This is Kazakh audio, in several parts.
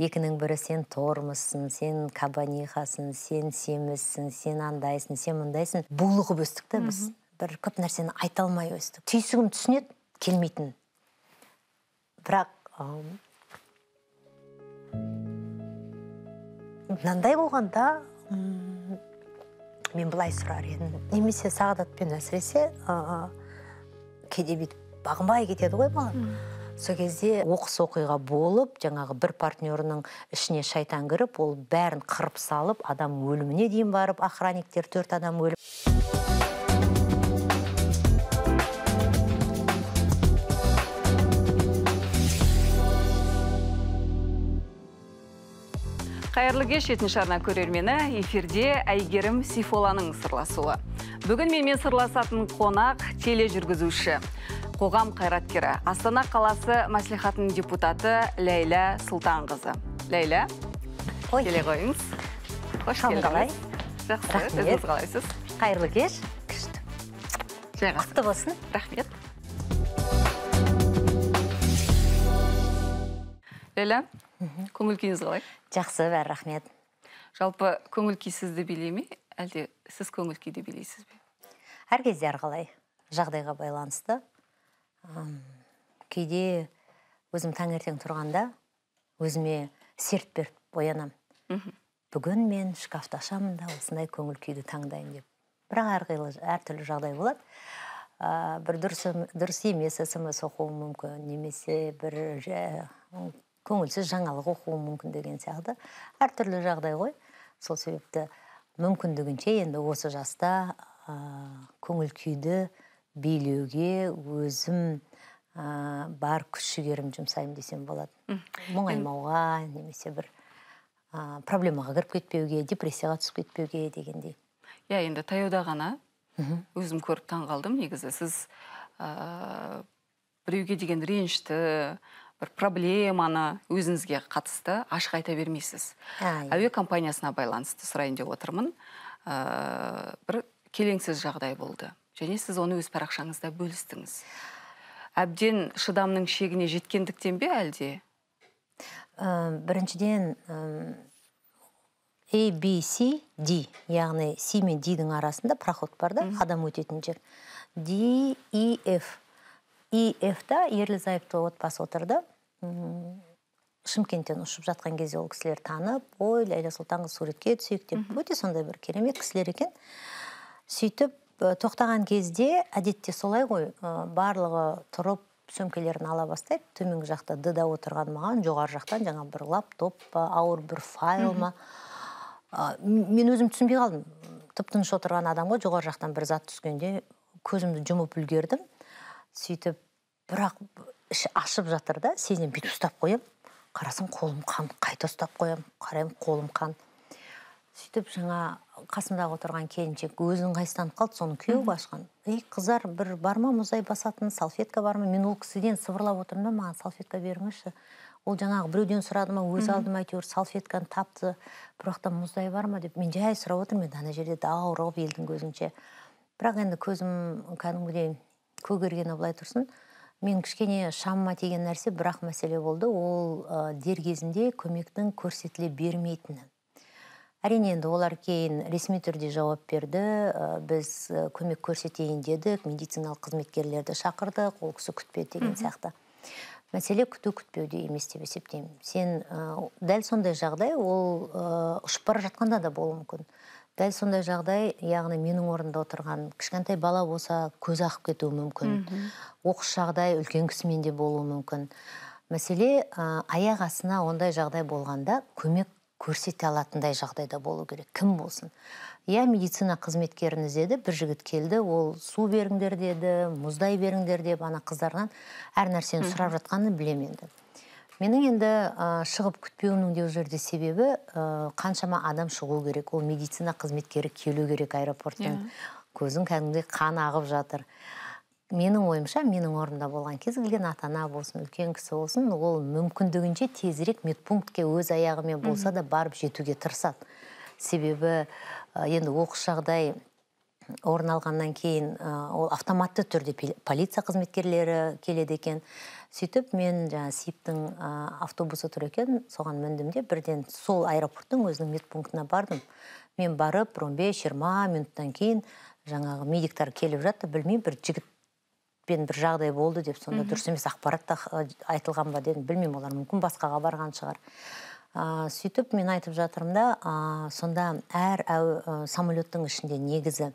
екінің бірі сен тормысын, сен кабанихасың сен семізсің сен андайсың сен мындайсың булығып өстік та біз бір көп нәрсені айта алмай өстік түйсігім түсінеді келмейтін бірақ мынандай болғанда мен былай сұрар едім немесе сағдатпен әсіресе ыыы кейде бүйтіп бағынбай кетеді ғой бала сол кезде оқыс оқиға болып жаңағы бір партнерінің ішіне шайтан кіріп ол бәрін қырып салып адам өліміне дейін барып охранниктер төрт адам өліп қайырлы кеш жетінші арна көрермені эфирде әйгерім сейфолланың сырласуы Бүгін менімен сырласатын қонақ тележүргізуші, қоғам қайраткері, Астана қаласы мәслихатының депутаты Ләйлә Сұлтанқызы. Ләйлә, келе қойыңыз. Қош келдіңіз. Жақсы, өзіңіз қалайсыз? Қайырлы кеш, күшті. Құтты болсын. Рахмет. Ләйлә, көңіл күйіңіз қалай? Жақсы, бәрі рахмет. Жалпы көңіл күй сізді әлде сіз көңіл кейді билейсіз бе әр кезде әрқалай жағдайға байланысты кейде өзім таңертең тұрғанда өзіме серт беріп оянамын бүгін мен шкафты ашамын да осындай көңіл күйді таңдаймын деп бірақ әрқилы әртүрлі жағдай болады ә, бір дұрыс, дұрыс емес смс оқуым мүмкін немесе бір жа, көңілсіз жаңалық оқуым мүмкін деген сияқты әртүрлі жағдай ғой сол себепті мүмкіндігінше енді осы жаста ә, көңіл күйді билеуге өзім ә, бар күш жігерімді жұмсаймын десем болады мұңаймауға немесе бір ә, проблемаға кіріп кетпеуге депрессияға түсіп кетпеуге дегендей иә енді таяуда ғана өзім көріп таң қалдым негізі сіз ә, біреуге деген ренішті бір проблеманы өзіңізге қатысты ашық айта бермейсіз әуе компаниясына байланысты сұрайын деп отырмын ә, бір келеңсіз жағдай болды және сіз оны өз парақшаңызда бөлістіңіз ә, әбден шыдамның шегіне жеткендіктен бе әлде ә, біріншіден ә, a b c яғни c мен d дің арасында проход бар да адам өтетін жер d e f e, f та ерлі зайыпты отбасы отырды шымкенттен ұшып жатқан кезде ол кісілер танып ой ләйлә сұлтанқызы суретке түсейік деп өте сондай бір керемет кісілер екен сөйтіп тоқтаған кезде әдетте солай ғой барлығы тұрып сөмкелерін ала бастайды төменгі жақта да отырған маған жоғары жақтан жаңа бір лаптоп па ауыр бір файл ма мен өзім түсінбей қалдым тып тыныш отырған адамға жоғары жақтан бір зат түскенде көзімді жұмып үлгердім сөйтіп бірақ іші ашып жатыр да сезінемін бүйтіп ұстап қоямын қарасам қолым қан қайта ұстап қоямын қараймын қолым қан сөйтіп жаңа қасымдағы отырған келіншек өзін қайсыданып қалды соны күйеуі ашқан ей қыздар бір бар ма мұздай басатын салфетка бар ма мен ол кісіден сыбырлап отырмын да маған салфетка беріңізші ол жаңағы біреуден сұрады ма өзі алды ма әйтеуір салфетканы тапты бір уақытта мұздай бар ма деп мен жай сұрап отырмын енді ана жерде даурығып елдің көзінше бірақ енді көзім кәдімгідей көгергені былай тұрсын мен кішкене шамыма тиген нәрсе бір ақ мәселе болды ол ә, дер кезінде көмектің көрсетіле бермейтіні әрине енді олар кейін ресми түрде жауап берді біз көмек көрсетейін дедік медициналық қызметкерлерді шақырдық ол кісі күтпеді деген сияқты мәселе күту күтпеуде емес деп есептеймін сен ә, дәл сондай жағдай ол ә, ұшып бара жатқанда да болуы мүмкін дәл сондай жағдай яғни менің орнымда отырған кішкентай бала болса көзі ағып кетуі мүмкін оқыс жағдай үлкен кісімен де болуы мүмкін мәселе ә, аяқ астына ондай жағдай болғанда көмек көрсете алатындай жағдайда болу керек кім болсын иә медицина қызметкерін іздеді бір жігіт келді ол су беріңдер деді мұздай беріңдер деп ана қыздардан әр нәрсені сұрап жатқанын білемін енді менің енді ә, шығып күтпеуімнің де ол жерде себебі ә, қаншама адам шығу керек ол медицина қызметкері келу керек аэропорттан иә. көзің кәдімгідей қан ағып жатыр менің ойымша менің орнымда болған кез келген ата ана болсын үлкен кісі болсын ол мүмкіндігінше тезірек медпунктке өз аяғымен болса да барып жетуге тырысады себебі енді оқыс жағдай орын алғаннан кейін ол автоматты түрде полиция қызметкерлері келеді екен сөйтіп мен жаңағы сиптің автобусы тұр екен соған міндім де бірден сол аэропорттың өзінің медпунктына бардым мен барып бір он минуттан кейін жаңағы медиктар келіп жатты білмеймін бір жігіт күшпен бір жағдай болды деп сонда дұрыс емес ақпарат та айтылған ба дедім білмеймін олар мүмкін басқаға барған шығар ыыы сөйтіп мен айтып жатырмын да сонда әр әу, самолеттің ішінде негізі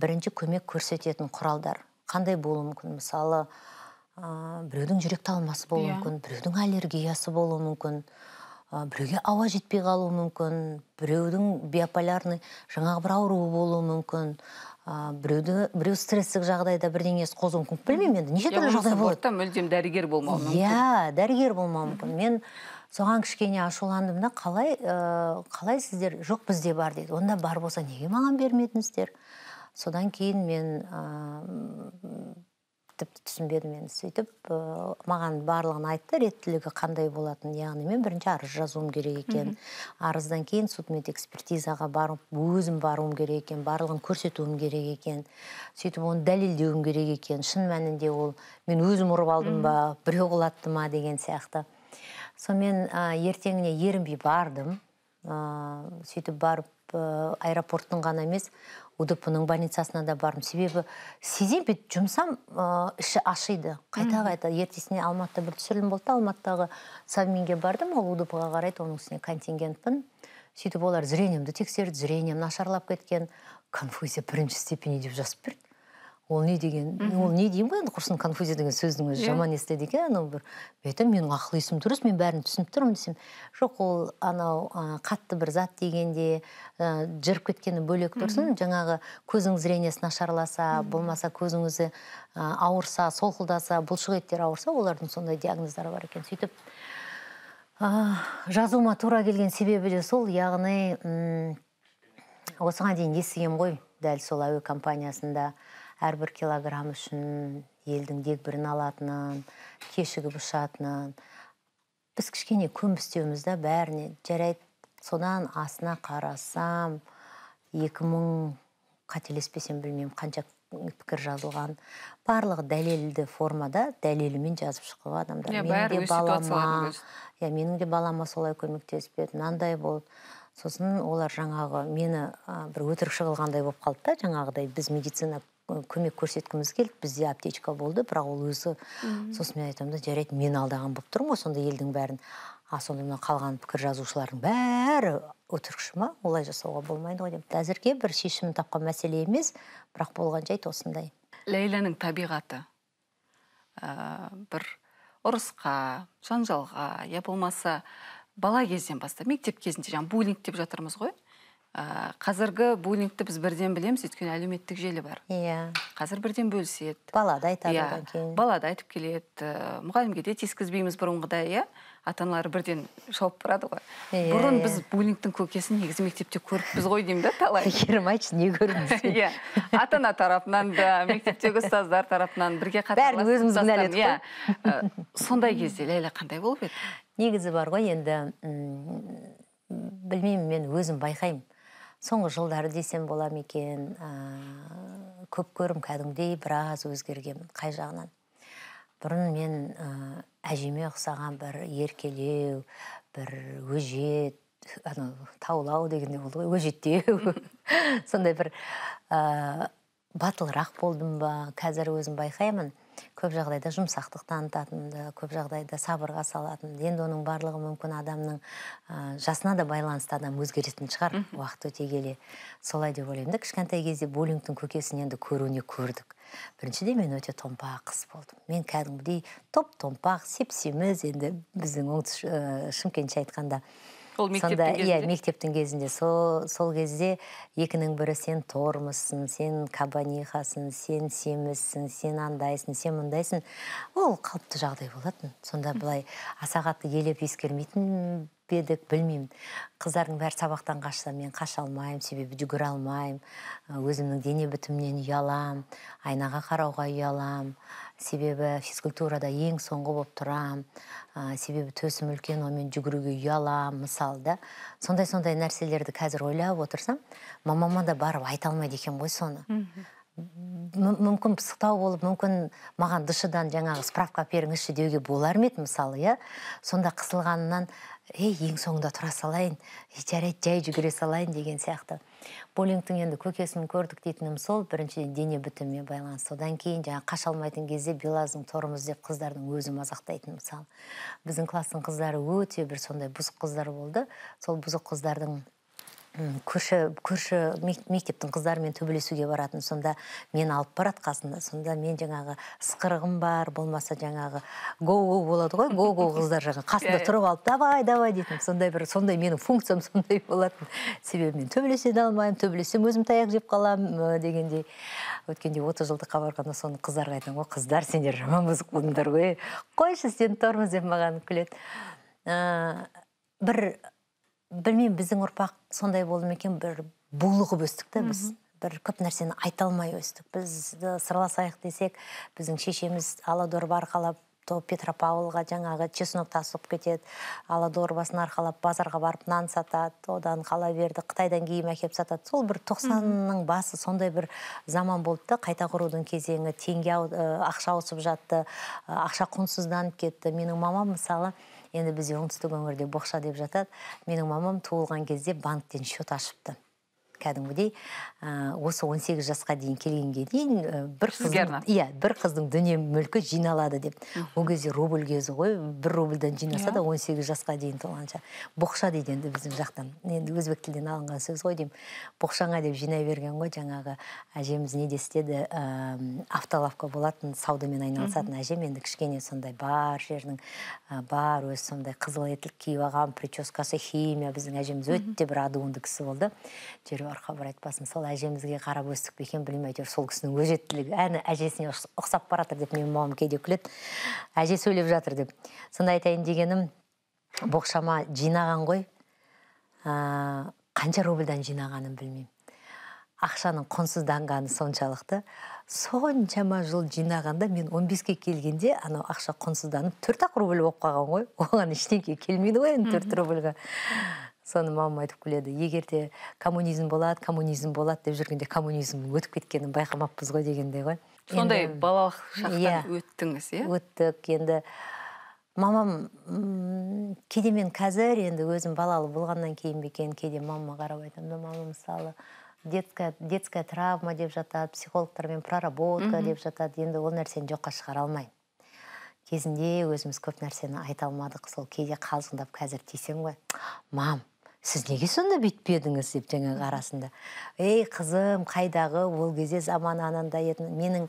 бірінші көмек көрсететін құралдар қандай болуы мүмкін мысалы біреудің жүрек талмасы болуы иә. мүмкін біреудің аллергиясы болуы мүмкін біреуге ауа жетпей қалуы мүмкін біреудің биополярный жаңағы бір ауруы болуы мүмкін біреуді біреу стресстік жағдайда бірдеңесі қозуы мүмкін білмеймін енді неше түрлі жағдай болады мүлдем дәрігер болмауы мүмкін иә дәрігер болмауы мүмкін мен соған кішкене ашуландым да қалай ә, қалай сіздер жоқ бізде бар дейді онда бар болса неге маған бермедіңіздер содан кейін мен тіпті түсінбедім мен сөйтіп ә, маған барлығын айтты реттілігі қандай болатынын яғни мен бірінші арыз жазуым керек екен арыздан кейін экспертизаға барып өзім баруым керек екен барлығын көрсетуім керек екен сөйтіп оны дәлелдеуім керек екен шын мәнінде ол мен өзім ұрып алдым ба біреу құлатты ма деген сияқты сонымен ә, ертеңіне ерінбей бардым ә, сөйтіп барып ә, аэропорттың ғана емес удп ның больницасына да бардым себебі сезем бүйтіп жұмсам іші ашиды қайта қайта ертесіне алматыда бір түсірілім болды да алматыдағы совминге бардым ол удп ға қарайды оның үстіне контингентпін сөйтіп олар зрениемді тексерді зрением нашарлап кеткен конфузия бірінші степени деп жазып берді ол не деген ол не деймін ғой енді құрсын конфузия деген сөздің өзі иә. жаман естіледі екен анау бір айтамын менің ақыл есім дұрыс мен бәрін түсініп тұрмын десем жоқ ол анау қатты бір зат дегенде ә, кеткені бөлек тұрсын жаңағы көзіңіз зрениесі нашарласа болмаса көзіңізі ауырса солқылдаса бұлшық еттері ауырса олардың сондай диагноздары бар екен сөйтіп ә, жазуыма тура келген себебі де сол яғни осыған дейін естігем ғой дәл сол әуе компаниясында әрбір килограмм үшін елдің дегбірін алатынын кешігіп ұшатынын біз кішкене көнбістеуміз да бәріне жарайды содан асына қарасам екі мың қателеспесем білмеймін қанша пікір жазылған барлығы дәлелді формада дәлелімен жазып шыққан адамдар yeah, иә, менің де балама иә менің де балама солай көмектесіп еді мынандай болды сосын олар жаңағы мені ә, бір өтірікші қылғандай болып қалды да жаңағыдай біз медицина көмек көрсеткіміз келді бізде аптечка болды бірақ ол өзі сосын мен айтамын да жарайды мен алдаған болып тұрмын ғой сонда елдің бәрін а сонда мына қалған пікір жазушылардың бәрі өтірікші ма олай жасауға болмайды ғой деп әзірге бір шешімін тапқан мәселе емес бірақ болған жайт осындай ләйләнің табиғаты ә, бір ұрысқа жанжалға я иә болмаса бала кезден бастап мектеп кезінде жаңағы буллинг деп жатырмыз ғой ә, қазіргі буллингті біз бірден білеміз өйткені әлеуметтік желі бар иә қазір бірден бөліседі бала да айтады yeah. Иә, одан кейін бала да айтып келеді ә, мұғалімге де тиіскізбейміз бұрынғыдай иә ата аналар бірден шауып барады ғой yeah, иә. бұрын yeah. біз буллингтің көкесін негізі мектепте көріппіз ғой деймін да талай керім айтшы не көрдіңіз иә ата ана тарапынан да мектептегі ұстаздар тарапынан бірге бәрін өзіміз кінәлі иә ә, сондай кезде ләйлә қандай болып еді негізі бар ғой енді білмеймін мен өзім байқаймын соңғы жылдары десем бола ма екен ә, көп көрім кәдімгідей біраз өзгерген қай жағынан бұрын мен ә, әжеме ұқсаған бір еркелеу бір өжет анау таулау дегендей болды ғой өжеттеу сондай бір ә, батылырақ болдым ба қазір өзім байқаймын көп жағдайда жұмсақтық танытатынымды көп жағдайда сабырға салатын, енді оның барлығы мүмкін адамның ә, жасына да байланысты адам өзгеретін шығар уақыт өте келе солай деп ойлаймын да кішкентай кезде буллингтің көкесін енді көруіне көрдік біріншіден мен өте томпақ қыз болдым мен кәдімгідей топ томпақ сеп семіз енді біздің оңтүстік ә, шымкентше айтқанда ол сонда иә мектептің кезінде сол, кезде екінің бірі сен тормозсың сен кабанихасың сен семізсің сен андайсың сен мұндайсың ол қалыпты жағдай болатын сонда былай аса елеп ескермейтін едік білмеймін қыздардың бәрі сабақтан қашса мен қаша алмаймын себебі жүгіре алмаймын өзімнің дене бітімімнен ұяламын айнаға қарауға ұяламын себебі физкультурада ең соңғы болып тұрам ә, себебі төсім үлкен онымен жүгіруге ұяламын мысалы да сондай сондай нәрселерді қазір ойлап отырсам мамама да барып айта алмайды екен ғой соны мүмкін пысықтау болып мүмкін маған дышыдан жаңағы справка әперіңізші деуге болар ма еді мысалы иә сонда қысылғанынан, ей «Э, ең соңында тұра салайын жарайды жай жүгіре салайын деген сияқты боллингтің енді көкесін көрдік дейтінім сол біріншіден дене бітіміне байланысты Содан кейін жаңағы қаша алмайтын кезде белаздың торымыз деп қыздардың өзі мазақтайтын мысалы біздің класстың қыздары өте бір сондай бұзық қыздар болды сол бұзық қыздардың көрші көрші мектептің қыздарымен төбелесуге баратын сонда мен алып барады қасында сонда мен жаңағы ысқырығым бар болмаса жаңағы гоу гоу болады ғой гоу гоу қыздар жаңағы қасында тұрып алып давай давай дейтін сондай бір сондай менің функциям сондай болатын себебі мен төбелесе де алмаймын төбелессем өзім таяқ жеп қаламын дегендей өткенде отыз жылдыққа барғанда соны қыздарға айтамын ғой қыздар сендер жаман бұзық болдыңдар ғой қойшы сен тормоз деп маған күледі бір білмеймін біздің ұрпақ сондай болды ма екен бір булығып өстік та біз бір көп нәрсені айта алмай өстік біз сырласайық десек біздің шешеміз ала дорба арқалап то петропавлға жаңағы чеснок тасып кетеді ала дорбасын арқалап базарға барып нан сатады одан қала берді қытайдан киім әкеліп сатады сол бір тоқсанның басы сондай бір заман болды да қайта құрудың кезеңі теңге ақша ауысып жатты ақша құнсызданып кетті менің мамам мысалы енді бізде оңтүстік өңірде боқша деп жатады менің мамам туылған кезде банктен счет ашыпты кәдімгідей осы 18 жасқа дейін келгенге дейін бір қыздың, иә бір қыздың дүние мүлкі жиналады деп ол кезде рубль кезі ғой бір рубльден жинаса да 18 иә. жасқа дейін толғанша боқша дейді енді біздің жақтан енді өзбек тілден алынған сөз ғой деймін боқшаңа деп жинай берген ғой жаңағы әжеміз не істеді ә, автолавка болатын саудамен айналысатын әжем енді кішкене сондай бар жердің бар өзі сондай қызыл етік киіп алған прическасы химия біздің әжеміз өте бір адуынды кісі болды бар хабар айтпасын сол әжемізге қарап өстік пе екен білмеймін әйтеуір сол кісінің өжеттілігі әні әжесіне ұқсап бара жатыр деп менің мамам кейде күледі әже сөйлеп жатыр деп сонда айтайын дегенім боқшама жинаған ғой ә, қанша рубльдан жинағанын білмеймін ақшаның құнсызданғаны соншалықты соншама жыл жинағанда мен 15-ке келгенде анау ақша құнсызданып төрт ақ рубль болып қалған ғой оған ештеңе келмейді ғой енді төрт рубльға соны мамам айтып күледі егер де коммунизм болады коммунизм болады деп жүргенде коммунизм өтіп кеткенін байқамаппыз ғой дегендей ғой сондай балалық шақтан иә, өттіңіз иә өттік енді мамам кейде мен қазір енді өзім балалы болғаннан кейін бе екен кейде мамама қарап айтамын мама мысалы детская детская травма деп жатады психологтармен проработка деп жатады енді ол нәрсені жоққа шығара алмаймын кезінде өзіміз көп нәрсені айта алмадық сол кейде қалжыңдап қазір тисем ғой мам сіз неге сонда бүйтпедіңіз деп жаңағы арасында ей қызым қайдағы ол кезде заман анандай еді менің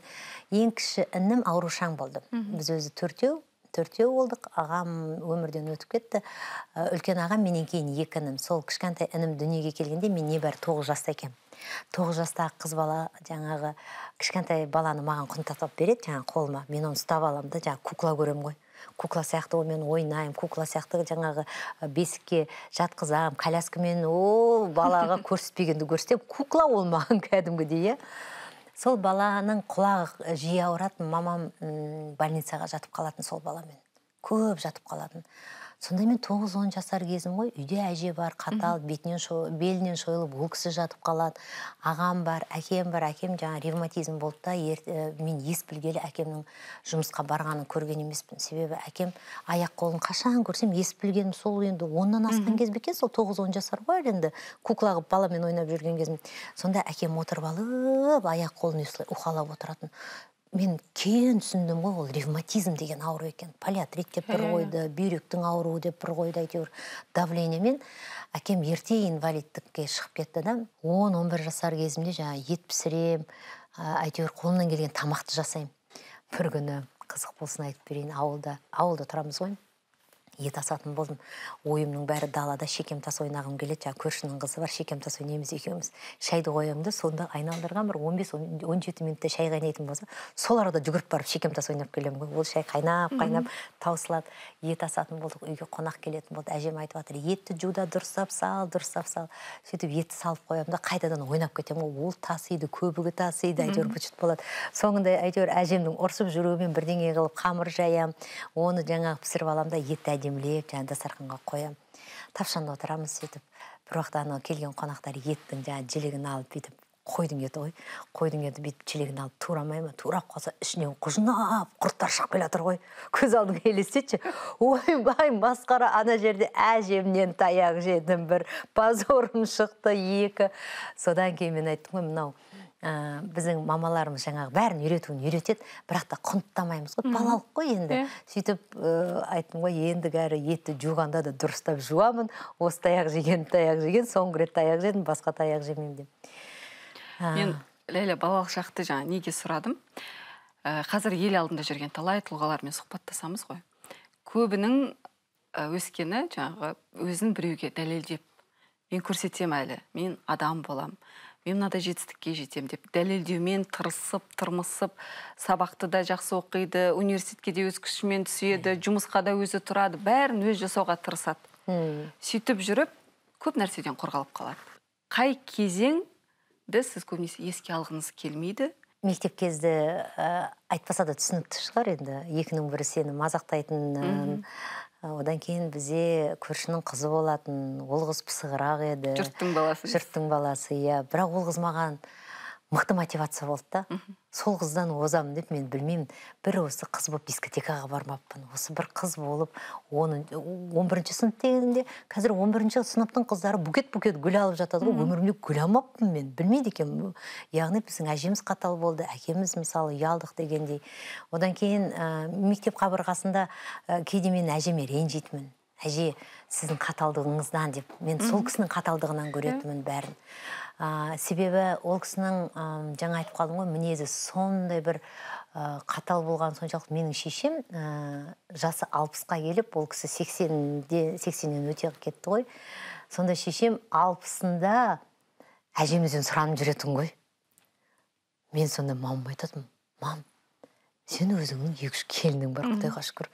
ең кіші інім аурушаң болды біз өзі төртеу төртеу болдық ағам өмірден өтіп кетті үлкен ағам менен кейін екі інім сол кішкентай інім дүниеге келгенде мен небәрі тоғыз жаста екенмін тоғыз жастағы қыз бала жаңағы кішкентай баланы маған құнттатып береді жаңағы қолыма мен оны ұстап аламын да жаңағы кукла көремін ғой кукла сияқты онымен ойнаймын кукла сияқты жаңағы бесікке жатқызамын коляскамен ол балаға көрсетпегенді көрсетемін кукла ол маған кәдімгідей иә сол баланың құлағы жиі ауыратын мамам м больницаға жатып қалатын сол баламен көп жатып қалатын сонда мен тоғыз он жасар кезім ғой үйде әже бар қатал бетінен шо, белінен шойылып ол кісі жатып қалады ағам бар әкем бар әкем жаңа ревматизм болды да э, мен ес білгелі әкемнің жұмысқа барғанын көрген емеспін себебі әкем аяқ қолын қашан көрсем ес білгенім сол енді оннан асқан кез екен сол тоғыз он жасар ғой енді кукла қылып баламен ойнап жүрген кезім сонда әкем отырып алып аяқ қолын осылай уқалап отыратын мен кейін түсіндім ғой ол ревматизм деген ауру екен полиатрит деп бір қойды бүйректің ауруы деп бір қойды әйтеуір давлениемен әкем ерте инвалидтікке шығып кетті да 10-11 жасар кезімде жаңағы ет пісіремін әйтеуір қолымнан келген тамақты жасаймын бір күні қызық болсын айтып берейін ауылда ауылда тұрамыз ғой ет асатын болдым ойымның бәрі далада шекем тас ойнағым келеді жаңағы көршінің қызы бар шекем тас ойнаймыз екеуміз шайды қоямын да сонда айналдырған бір он бес он жеті минутта шай қайнайтын болса сол арада жүгіріп барып шекем тас ойнап келемін ғой ол шай қайнап қайнап таусылады ет асатын болдық үйге қонақ келетін болды әжем айтып жатыр етті жуда дұрыстап сал дұрыстап сал сөйтіп етті салып қоямын да қайтадан ойнап кетемін ғой ол тасиды көбігі тасиды әйтеуір быт болады соңында әйтеуір әжемнің ұрсып жүруімен бірдеңе қылып қамыр жаямын оны жаңағы пісіріп аламын да етті әдемі емлеп жаңағы дастарханға қоямын тапшанда отырамыз сөйтіп бір уақытта анау келген қонақтар еттің жаңағы жілігін алып бүйтіп қойдың еті ғой қойдың еті бүйтіп жілігін алып турамай ма турап қалса ішінен құжынап құрттар шығып келе жатыр ғой көз алдыңа елестетші ойбай масқара ана жерде әжемнен таяқ жедім бір позорым шықты екі содан кейін мен айттым ғой мынау ә, біздің мамаларымыз жаңағы бәрін үйретуін үйретеді бірақ та құнттамаймыз ғой балалық қой енді иә. сөйтіп ә, айттым ғой әрі етті жуғанда да дұрыстап жуамын осы таяқ жеген таяқ жеген соңғы рет таяқ жедім басқа таяқ жемеймін деп ә. мен ләйлә балалық шақты жаңа неге сұрадым ә, қазір ел алдында жүрген талай тұлғалармен сұхбаттасамыз ғой көбінің өскені жаңағы өзін біреуге дәлелдеп мен көрсетем әлі мен адам боламын мен мынадай жетістікке жетемін деп дәлелдеумен тырысып тырмысып сабақты да жақсы оқиды университетке де өз күшімен түседі жұмысқа да өзі тұрады бәрін өз жасауға тырысады сөйтіп жүріп көп нәрседен қорғалып қалады қай кезеңді сіз көбінесе еске алғыңыз келмейді мектеп кезді ә, айтпаса да түсінікті шығар енді екінің бірі сені мазақтайтынын одан кейін бізде көршінің қызы болатын ол қыз пысығырақ еді жұрттың баласы жұрттың баласы иә бірақ ол қыз маған мықты мотивация болды да сол қыздан озамын деп мен білмеймін бір осы қыз болып дискотекаға бармаппын осы бір қыз болып оны он бірінші сынып дегенде қазір он бірінші сыныптың қыздары букет букет гүл алып жатады ғой өмірімде гүл алмаппын мен білмейді екенмін яғни біздің әжеміз қатал болды әкеміз мысалы ұялдық дегендей одан кейін ә, мектеп қабырғасында ә, кейде мен әжеме ренжитінмін әже сіздің қаталдығыңыздан деп мен сол кісінің қаталдығынан көретінмін бәрін ә, себебі ол кісінің ә, жаңа айтып қалдым ғой мінезі сондай бір ә, қатал болған соншалық менің шешем ә, жасы алпысқа келіп ол кісі сексенде сексеннен өте кетті ғой сонда шешем алпысында әжемізден сұранып жүретін ғой мен сонда мамама айтатынмын мам сен өзіңнің екі үш келінің бар құдайға шүкір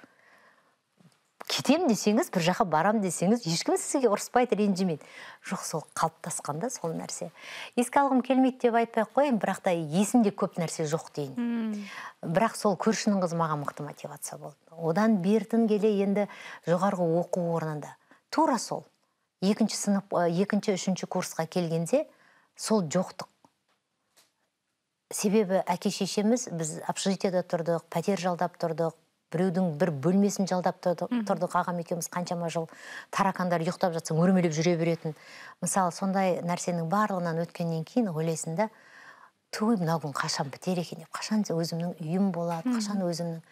кетем десеңіз бір жаққа барам десеңіз ешкім сізге ұрыспайды ренжімейді жоқ сол қалыптасқан да сол нәрсе еске алғым келмейді деп айтпай ақ қояйын бірақ та есімде көп нәрсе жоқ дейін бірақ сол көршінің қызы маған мықты мотивация болды одан бертін келе енді жоғарғы оқу орнында тура сол екінші сынып екінші үшінші курсқа келгенде сол жоқтық себебі әке шешеміз біз общежитиеде тұрдық пәтер жалдап тұрдық біреудің бір бөлмесін жалдап тұрдық ағам екеуміз қаншама жыл таракандар ұйықтап жатса өрмелеп жүре беретін мысалы сондай нәрсенің барлығынан өткеннен кейін ойлайсың да туй мынау күн қашан бітер екен деп қашан өзімнің үйім болады қашан өзімнің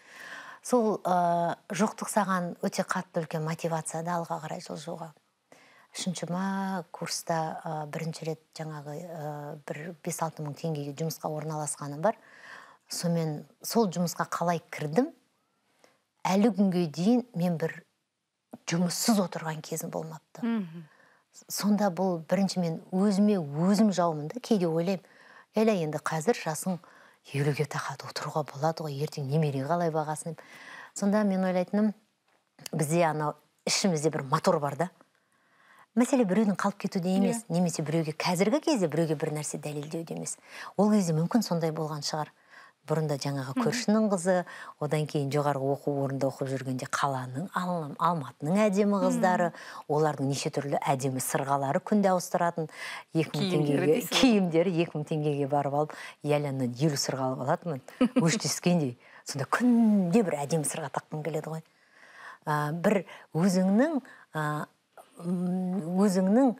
сол ә, жоқтық саған өте қатты үлкен мотивация да алға қарай жылжуға үшінші ма курста ә, бірінші рет жаңағы ә, бір бес алты мың теңгеге жұмысқа орналасқаным бар сонымен сол жұмысқа қалай кірдім әлі күнге дейін мен бір жұмыссыз отырған кезім болмапты Үм. сонда бұл бірінші мен өзіме өзім жаумын да кейде ойлаймын әлі енді қазір жасың елуге тақады отыруға болады ғой ертең немере қалай деп сонда мен ойлайтыным бізде анау ішімізде бір мотор бар да мәселе біреудің қалып кетуде емес иә. немесе біреуге қазіргі кезде біреуге бір нәрсе дәлелдеуде емес ол кезде мүмкін сондай болған шығар бұрында жаңағы көршінің қызы одан кейін жоғарғы оқу орнында оқып жүргенде қаланың алматының әдемі қыздары олардың неше түрлі әдемі сырғалары күнде ауыстыратын екі мың теңгеге киімдері екі мың теңгеге барып алып яляннан елу сырға алып алатынмын өштескендей сонда күнде бір әдемі сырға таққым келеді ғой ә, бір өзіңнің ә, өзіңнің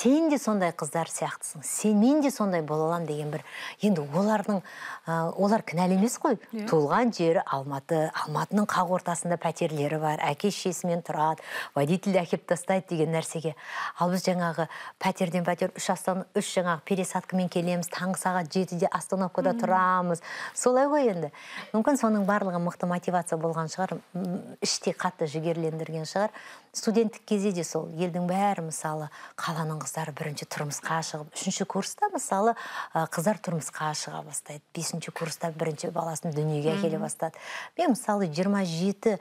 сен де сондай қыздар сияқтысың сен мен де сондай бола аламын деген бір енді олардың ә, олар кінәлі емес қой yeah. Иә. туылған жері алматы алматының қақ ортасында пәтерлері бар әке шешесімен тұрады водитель әкеліп тастайды деген нәрсеге ал біз жаңағы пәтерден пәтер үш астан үш жаңағы пересадкамен келеміз таңғы сағат жетіде остановкада mm -hmm. тұрамыз солай ғой енді мүмкін соның барлығы мықты мотивация болған шығар іштей қатты жігерлендірген шығар студенттік кезде де сол елдің бәрі мысалы қаланың Қыздар бірінші тұрмысқа шығып үшінші курста мысалы қыздар тұрмысқа шыға бастайды бесінші курста бірінші баласын дүниеге әкеле бастады мен мысалы 27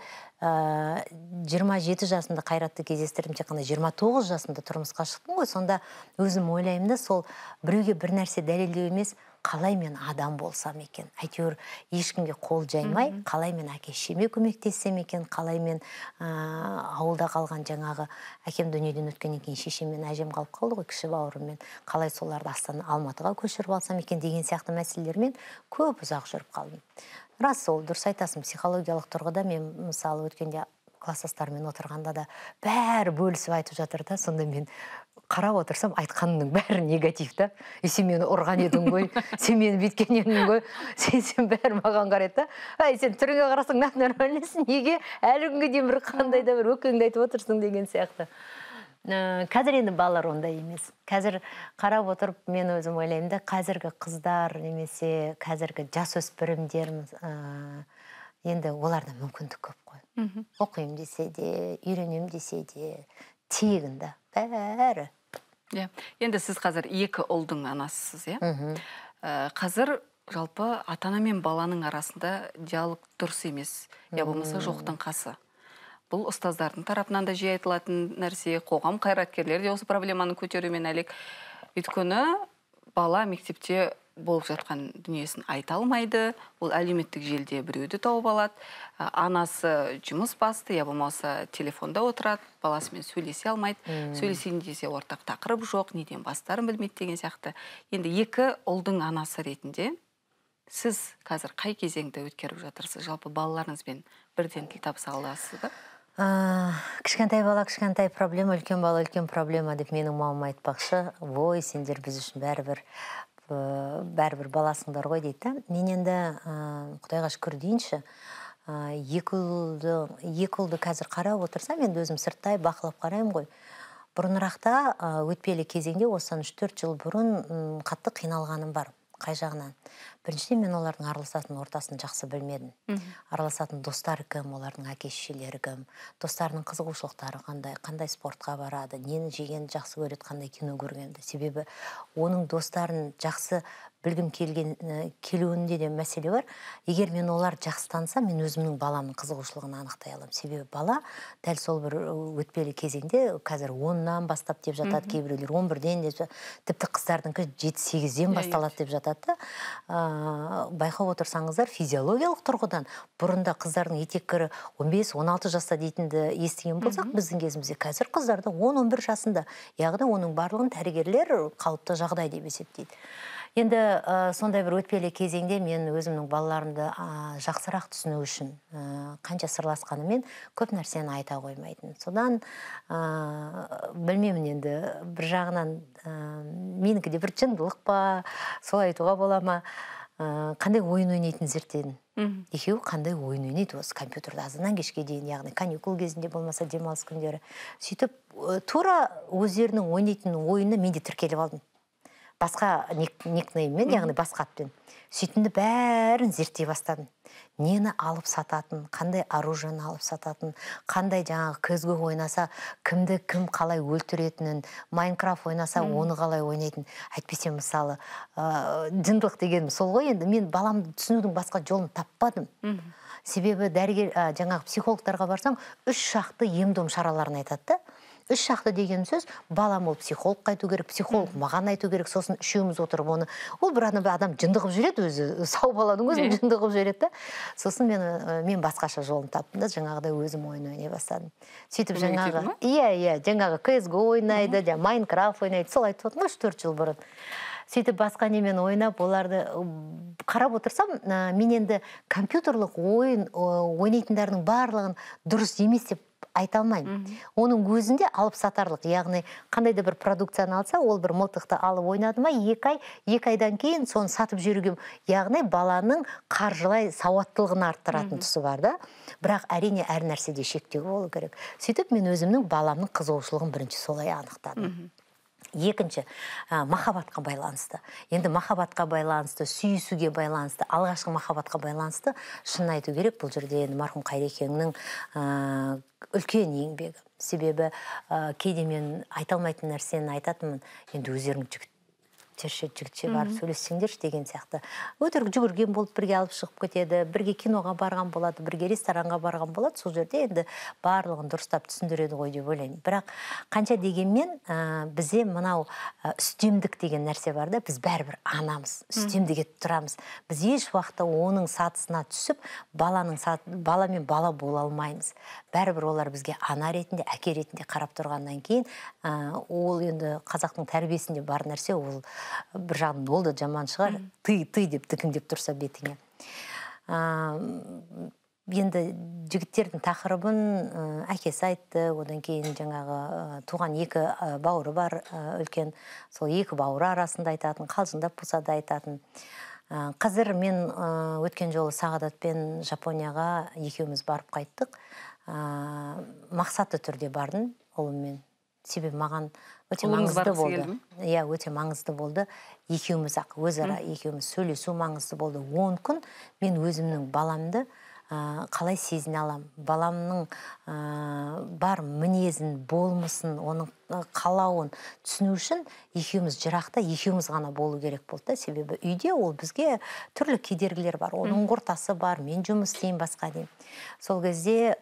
жиырма жеті жасымда қайратты кездестірдім тек қана жиырма тоғыз жасымда тұрмысқа шықтым ғой сонда өзім ойлаймын да сол біреуге бір нәрсе дәлелдеу емес қалай мен адам болсам екен әйтеуір ешкімге қол жаймай қалай мен әке шешеме көмектессем екен қалай мен ә, ауылда қалған жаңағы әкем дүниеден өткеннен кейін шешем мен әжем қалып қалды ғой кіші бауырыммен қалай соларды астана алматыға көшіріп алсам екен деген сияқты мәселелермен көп ұзақ жүріп қалдым рас ол дұрыс айтасың психологиялық тұрғыда мен мысалы өткенде класстастарыммен отырғанда да бәрі бөлісіп айтып жатыр да сонда мен қарап отырсам айтқаныңның бәрі негатив та и сен мені ұрған едің ғой сен мені бүйткен едің ғой сен сен бәрі маған қарайды да әй сен түріңе қарасаң нақ нормальныйсың неге әлі күнге дейін бір қандай да бір өкпеңді айтып отырсың деген сияқты қазір енді балалар ондай емес қазір қарап отырып мен өзім ойлаймын да қазіргі қыздар немесе қазіргі жасөспірімдер ә, енді оларда мүмкіндік көп қой оқимын десе де үйренемін десе де тегін да бәрі иә енді сіз қазір екі ұлдың анасысыз иә ә, қазір жалпы ата ана мен баланың арасында диалог дұрыс емес я иә, болмаса жоқтың қасы бұл ұстаздардың тарапынан да жиі айтылатын нәрсе қоғам қайраткерлері де осы проблеманы көтерумен әлек өйткені бала мектепте болып жатқан дүниесін айта алмайды ол әлеуметтік желіде біреуді тауып алады ә, анасы жұмыс басты я болмаса телефонда отырады баласымен сөйлесе алмайды hmm. сөйлесейін десе ортақ тақырып жоқ неден бастарын білмейді деген сияқты енді екі ұлдың анасы ретінде сіз қазір қай кезеңді өткеріп жатырсыз жалпы балаларыңызбен бірден тіл табыса аласыз ба кішкентай бала кішкентай проблема үлкен бала үлкен проблема деп менің мамам айтпақшы ой сендер біз үшін бәрібір бәрібір баласыңдар ғой дейді мен енді ыыы құдайға шүкір дейінші екі ұлды екі ұлды қазір қарап отырсам енді өзім сырттай бақылап қараймын ғой бұрынырақта өтпелі кезеңде осыдан үш төрт жыл бұрын қатты қиналғаным бар қай жағынан біріншіден мен олардың араласатын ортасын жақсы білмедім араласатын достары кім олардың әке шешелері кім достарының қызығушылықтары қандай қандай спортқа барады нені жегенді жақсы көреді қандай кино көргенді себебі оның достарын жақсы білгім келген ә, келуінде де мәселе бар егер мен олар жақсы таныса мен өзімнің баламның қызығушылығын анықтай аламын себебі бала дәл сол бір өтпелі кезеңде қазір оннан бастап деп жатады кейбіреулер он бірден деп тіпті қыздардікі жеті сегізден иә, басталады иә. деп жатады да ә, байқап отырсаңыздар физиологиялық тұрғыдан бұрында қыздардың етеккірі он бес он алты жаста дейтінді естіген болсақ біздің кезімізде қазір қыздарда он он бір жасында яғни оның барлығын дәрігерлер қалыпты жағдай деп есептейді енді ә, сондай бір өтпелі кезеңде мен өзімнің балаларымды ә, жақсырақ түсіну үшін ә, қанша мен көп нәрсені айта қоймайтын содан ә, білмеймін енді бір жағынан ә, менікі де бір жындылық па солай айтуға бола ма ә, қандай ойын ойнайтынын зерттедім екеуі қандай ойын ойнайды осы компьютерде азаннан кешке дейін яғни каникул кезінде болмаса демалыс күндері сөйтіп ә, тура өздерінің ойнайтын ойыны мен де тіркеліп алдым басқа никнейммен яғни басқа атпен бәрін зерттей бастадым нені алып сататын қандай оружиені алып сататын қандай жаңағы көзгө ойнаса кімді кім қалай өлтіретінін майнкрафт ойнаса оны қалай ойнайтынын әйтпесе мысалы ә, жындылық дегенім сол ғой енді мен баламды түсінудің басқа жолын таппадым Үм. себебі дәрігер ә, жаңағы психологтарға барсаң үш шақты ем дом шараларын айтады да үш шақты деген сөз балам ол психологқа айту керек психолог маған айту керек сосын үшеуміз отырып оны ол бір адам жынды қылып жібереді өзі сау баланың өзі жынды қылып жібереді да сосын мен мен басқаша жолын таптым да жаңағыдай өзім ойын ойнай бастадым сөйтіп жаңағы иә иә жаңағы ксго ойнайды жаңағы майнкрафт ойнайды сол айтып отырмын ғой үш төрт жыл бұрын сөйтіп басқа немен ойнап оларды қарап отырсам ә, мен енді компьютерлік ойын ойнайтындардың барлығын дұрыс емес деп айта алмаймын оның өзінде алып сатарлық яғни қандай да бір продукцияны алса ол бір мылтықты алып ойнады ма екі ай екі айдан кейін соны сатып жіберуге яғни баланың қаржылай сауаттылығын арттыратын тұсы бар да бірақ әрине әр нәрседе шектеу болу керек сөйтіп мен өзімнің баламның қызығушылығын бірінші солай анықтадым екінші ә, махаббатқа байланысты енді махаббатқа байланысты сүйісуге байланысты алғашқы махаббатқа байланысты шынын айту керек бұл жерде енді марқұм қайрекеңнің ә, үлкен еңбегі себебі ә, кейде мен айта алмайтын нәрсені айтатынмын енді өздерің жігіт жүрші жігітше барып сөйлессеңдерші деген сияқты өтірік жүгірген болып бірге алып шығып кетеді бірге киноға барған болады бірге ресторанға барған болады сол жерде енді барлығын дұрыстап түсіндіреді ғой деп ойлаймын бірақ қанша дегенмен ә, бізде мынау үстемдік деген нәрсе бар да біз бәрібір анамыз үстемдік етіп тұрамыз біз еш уақытта оның сатысына түсіп баланың сат, бала мен бала бола алмаймыз бәрібір олар бізге ана ретінде әке ретінде қарап тұрғаннан кейін ә, ол енді қазақтың тәрбиесінде бар нәрсе ол бір жағынан ол да жаман шығар ты ты деп дікіңдеп тұрса бетіңе ыыы енді жігіттердің тақырыбын әкесі айтты одан кейін жаңағы туған екі бауыры бар үлкен сол екі бауыры арасында айтатын қалжыңдап болса да айтатын қазір мен өткен жолы сағадатпен жапонияға екеуміз барып қайттық мақсатты түрде бардым ұлыммен себебі маған өте маңызды болды иә өте маңызды болды екеуміз ақ өзара екеуміз сөйлесу маңызды болды он күн мен өзімнің баламды қалай сезіне алам, баламның бар мінезін болмысын оның қалауын түсіну үшін екеуміз жырақта екеуміз ғана болу керек болды да себебі үйде ол бізге түрлі кедергілер бар оның ортасы бар мен жұмыс істеймін басқа деймін сол кезде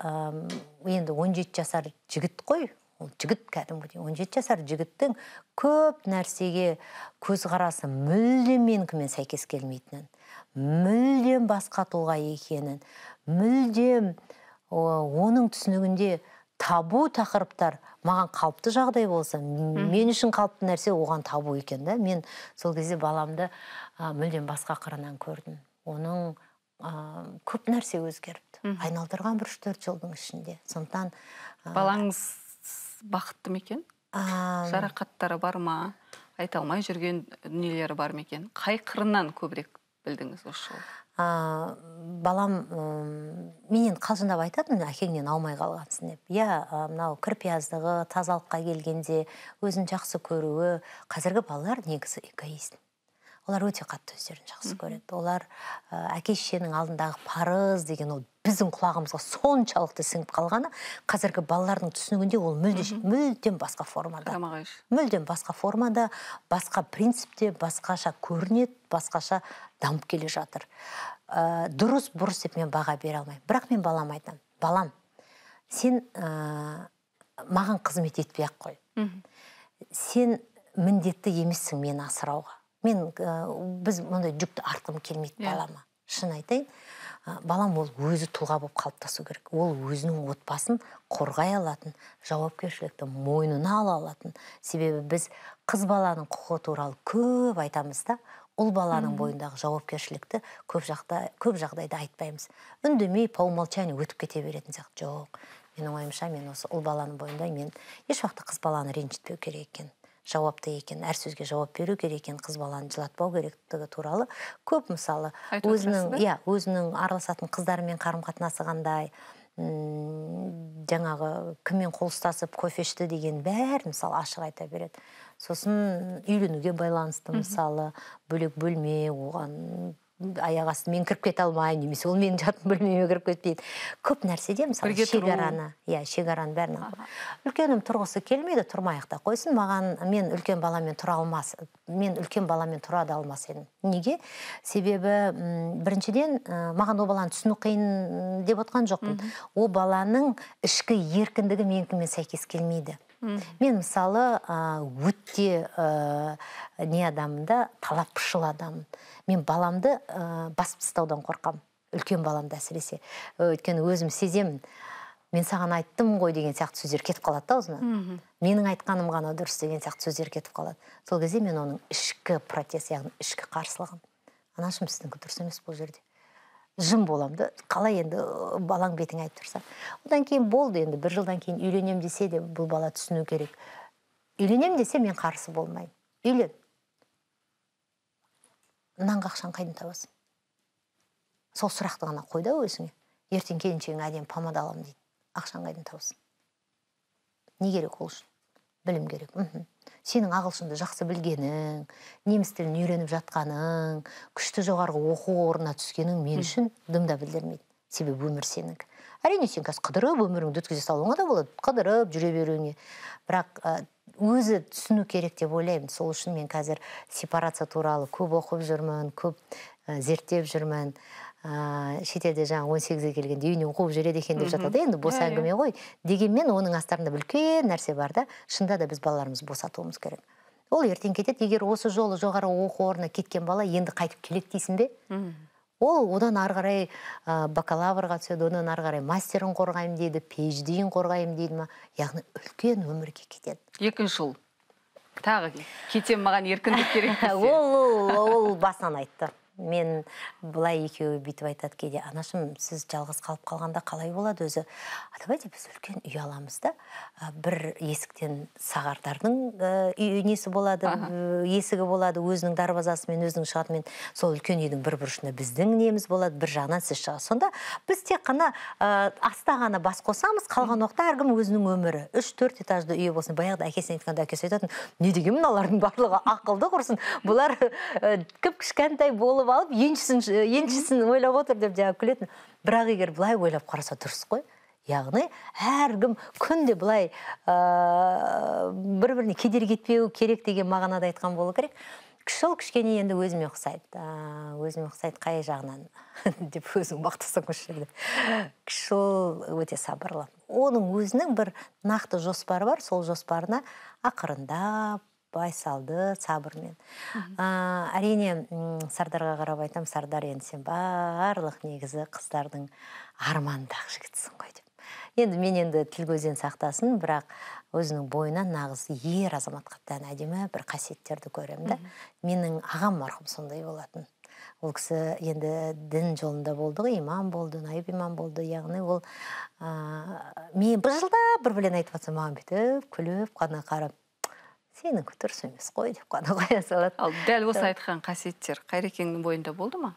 енді 17 жасар жігіт қой ол жігіт кәдімгідей он жеті жасар жігіттің көп нәрсеге көзқарасы мүлдем менікімен сәйкес келмейтінін мүлдем басқа тұлға екенін мүлдем оның түсінігінде табу тақырыптар маған қалыпты жағдай болса мен үшін қалыпты нәрсе оған табу екен да мен сол кезде баламды мүлдем басқа қырынан көрдім оның ә, көп нәрсе өзгеріпті айналдырған бір үш төрт жылдың ішінде сондықтан ә, балаңыз бақытты ма екен жарақаттары бар ма айта алмай жүрген дүниелері бар ма екен қай қырынан көбірек білдіңіз осы жолы ә, балам менен қалжыңдап айтатын әкеңнен аумай қалғансың деп иә мынау кірпияздығы тазалыққа келгенде өзін жақсы көруі қазіргі балалар негізі эгоист олар өте қатты өздерін жақсы көреді олар ә, әке шешенің алдындағы парыз деген ол біздің құлағымызға соншалықты сіңіп қалғаны қазіргі балалардың түсінігінде ол мүлде, мүлдем басқа формада мүлдем басқа формада басқа принципте басқаша көрінеді басқаша дамып келе жатыр ә, дұрыс бұрыс деп мен баға бере алмаймын бірақ мен балама айтамын балам сен ә, маған қызмет етпей ақ қой сен міндетті емессің мені асырауға мен э, біз мындай жүкті артқым келмейді иә. балама шын айтайын балам ол өзі тұлға болып қалыптасу керек ол өзінің отбасын қорғай алатын жауапкершілікті мойнына ала алатын себебі біз қыз баланың құқығы туралы көп айтамыз да ұл баланың бойындағы жауапкершілікті көп, жақта, көп жағдайда айтпаймыз үндемей по умолчанию өтіп кете беретін сияқты жоқ менің ойымша мен осы ұл баланың бойында мен ешуақытта қыз баланы ренжітпеу керек екен жауапты екен әр сөзге жауап беру керек екен қыз баланы жылатпау керектігі туралы көп мысалы өзінің иә өзінің араласатын қыздарымен қарым қатынасы қандай жаңағы кіммен қол ұстасып кофе ішті деген бәрін мысалы ашық айта береді сосын үйленуге байланысты мысалы бөлек бөлме оған аяқ асты мен кіріп кете алмаймын немесе ол менің жатын бөлмеме кіріп кетпейді көп нәрседе мысалы шекараны иә шекараның бәрін үлкенім тұрғысы келмейді ақ та қойсын маған мен үлкен баламен тұра алмас мен үлкен баламен тұра да алмас едім неге себебі біріншіден маған ол баланы түсіну қиын деп отқан жоқпын ол баланың ішкі еркіндігі менікімен сәйкес келмейді мен мысалы өтте не адаммын да талапшыл адаммын мен баламды басып тастаудан қорқамын үлкен баламды әсіресе өйткені өзім сеземін мен саған айттым ғой деген сияқты сөздер кетіп қалады да аузынан менің айтқаным ғана дұрыс деген сияқты сөздер кетіп қалады сол кезде мен оның ішкі протест яғни ішкі қарсылығын анашым сіздікі дұрыс емес бұл жерде жым боламын да қалай енді балаң бетіңе айтып тұрса одан кейін болды енді бір жылдан кейін үйленем десе де бұл бала түсіну керек үйленем десе мен қарсы болмаймын үйлен нанға ақшаны қайдан табасың сол сұрақты ғана қой да өзіңе ертең келіншегің әдемі помада аламын дейді ақшаны қайдан табасың не керек ол үшін білім керек мхм сенің ағылшынды жақсы білгенің неміс тілін үйреніп жатқаның күшті жоғарғы оқу орнына түскенің мен үшін дымда да білдірмейді себебі өмір сенікі әрине сен қазір қыдырып өміріңді өткізе салуыңа да болады қыдырып жүре беруіңе бірақ өзі түсіну керек деп ойлаймын сол үшін мен қазір сепарация туралы көп оқып жүрмін көп зерттеп жүрмін ә, шетелде жаңағы он сегізге келгенде үйінен қуып жібереді екен деп жатады енді бос иә, әңгіме иә. ғой дегенмен оның астарында үлкен нәрсе бар да шында да біз балаларымызды босатуымыз керек ол ертең кетеді егер осы жолы жоғары оқу орнына кеткен бала енді қайтып келеді дейсің бе ол одан ары қарай ә, бакалаврға түседі одан ары қарай мастерін қорғаймын дейді пиэчдиін қорғаймын дейді ма яғни үлкен өмірге кетеді екінші ұл тағы кетем маған еркіндік керек ол ол басынан айтты мен былай екеуі бүйтіп айтады кейде анашым сіз жалғыз қалып қалғанда қалай болады өзі а давайте біз үлкен үй аламыз да бір есіктен сағардардың э, үй несі болады есігі болады өзінің дарбазасы мен өзінің шығады мен сол үлкен үйдің бір бұрышында біздің неміз болады бір жағынан сіз шығасыз сонда біз тек қана ә, аста ғана бас қосамыз қалған уақытта әркім өзінің өмірі үш төрт этажды үйі болсын баяғыда әкесіне айтқанда әкесі айтатын не деген мыналардың барлығы ақылды құрсын бұлар э, кіп кішкентай болып қылып еншісін еншісін ойлап отыр деп жаңағы күлетін бірақ егер былай ойлап қараса дұрыс қой яғни әркім күнде былай ә, бір біріне кедергі етпеу керек деген мағынада айтқан болу керек сол кішкене енді өзіме ұқсайды өзіме ұқсайды қай жағынан деп өзің мақтасаң осы жерде өте сабырлы оның өзінің бір нақты жоспары бар сол жоспарына ақырындап Бай салды, сабырмен ә, әрине сардарға қарап айтам, сардар енді сен барлық негізі қыздардың арманындағы жігітсің ғой деп енді мен енді тіл көзден сақтасын бірақ өзінің бойынан нағыз ер азаматқа тән әдемі бір қасиеттерді көремін да менің ағам марқұм сондай болатын ол кісі енді дін жолында болды ғой имам болды найып имам болды яғни ол ә, мен жылда бір бірін айтып жатса маған бүйтіп күліп қана қарап Сенің дұрыс емес қой деп қана қоя салады ал дәл осы айтқан қасиеттер қайрекеңнің бойында болды ма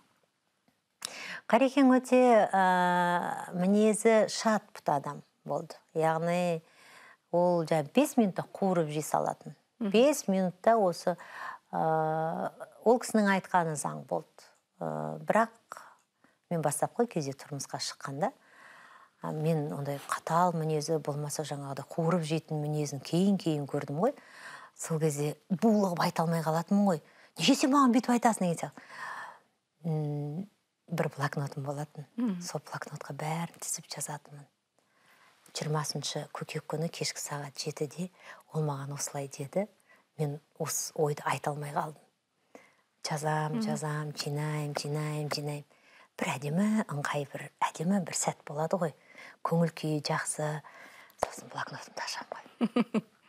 қарекең өте ә, мінезі шат адам болды яғни ол жаңағы бес минутта қуырып жей салатын бес минутта осы ә, ол кісінің айтқаны заң болды ә, бірақ мен бастапқы кезде тұрмысқа шыққанда мен ондай қатал мінезі болмаса жаңағыдай қуырып жейтін мінезін кейін кейін көрдім ғой сол кезде булығып айта алмай қалатынмын ғой неге сен маған бүйтіп айтасың деген сияқты бір блокнотым болатын -hmm. сол блокнотқа бәрін тізіп жазатынмын жиырмасыншы көкек күні кешкі сағат жетіде ол маған осылай деді мен осы ойды айта алмай қалдым жазам жазам жинаймын жинаймын жинаймын бір әдемі ыңғай бір әдемі бір сәт болады ғой көңіл күйі жақсы сосын блокнотымды ашамын ғой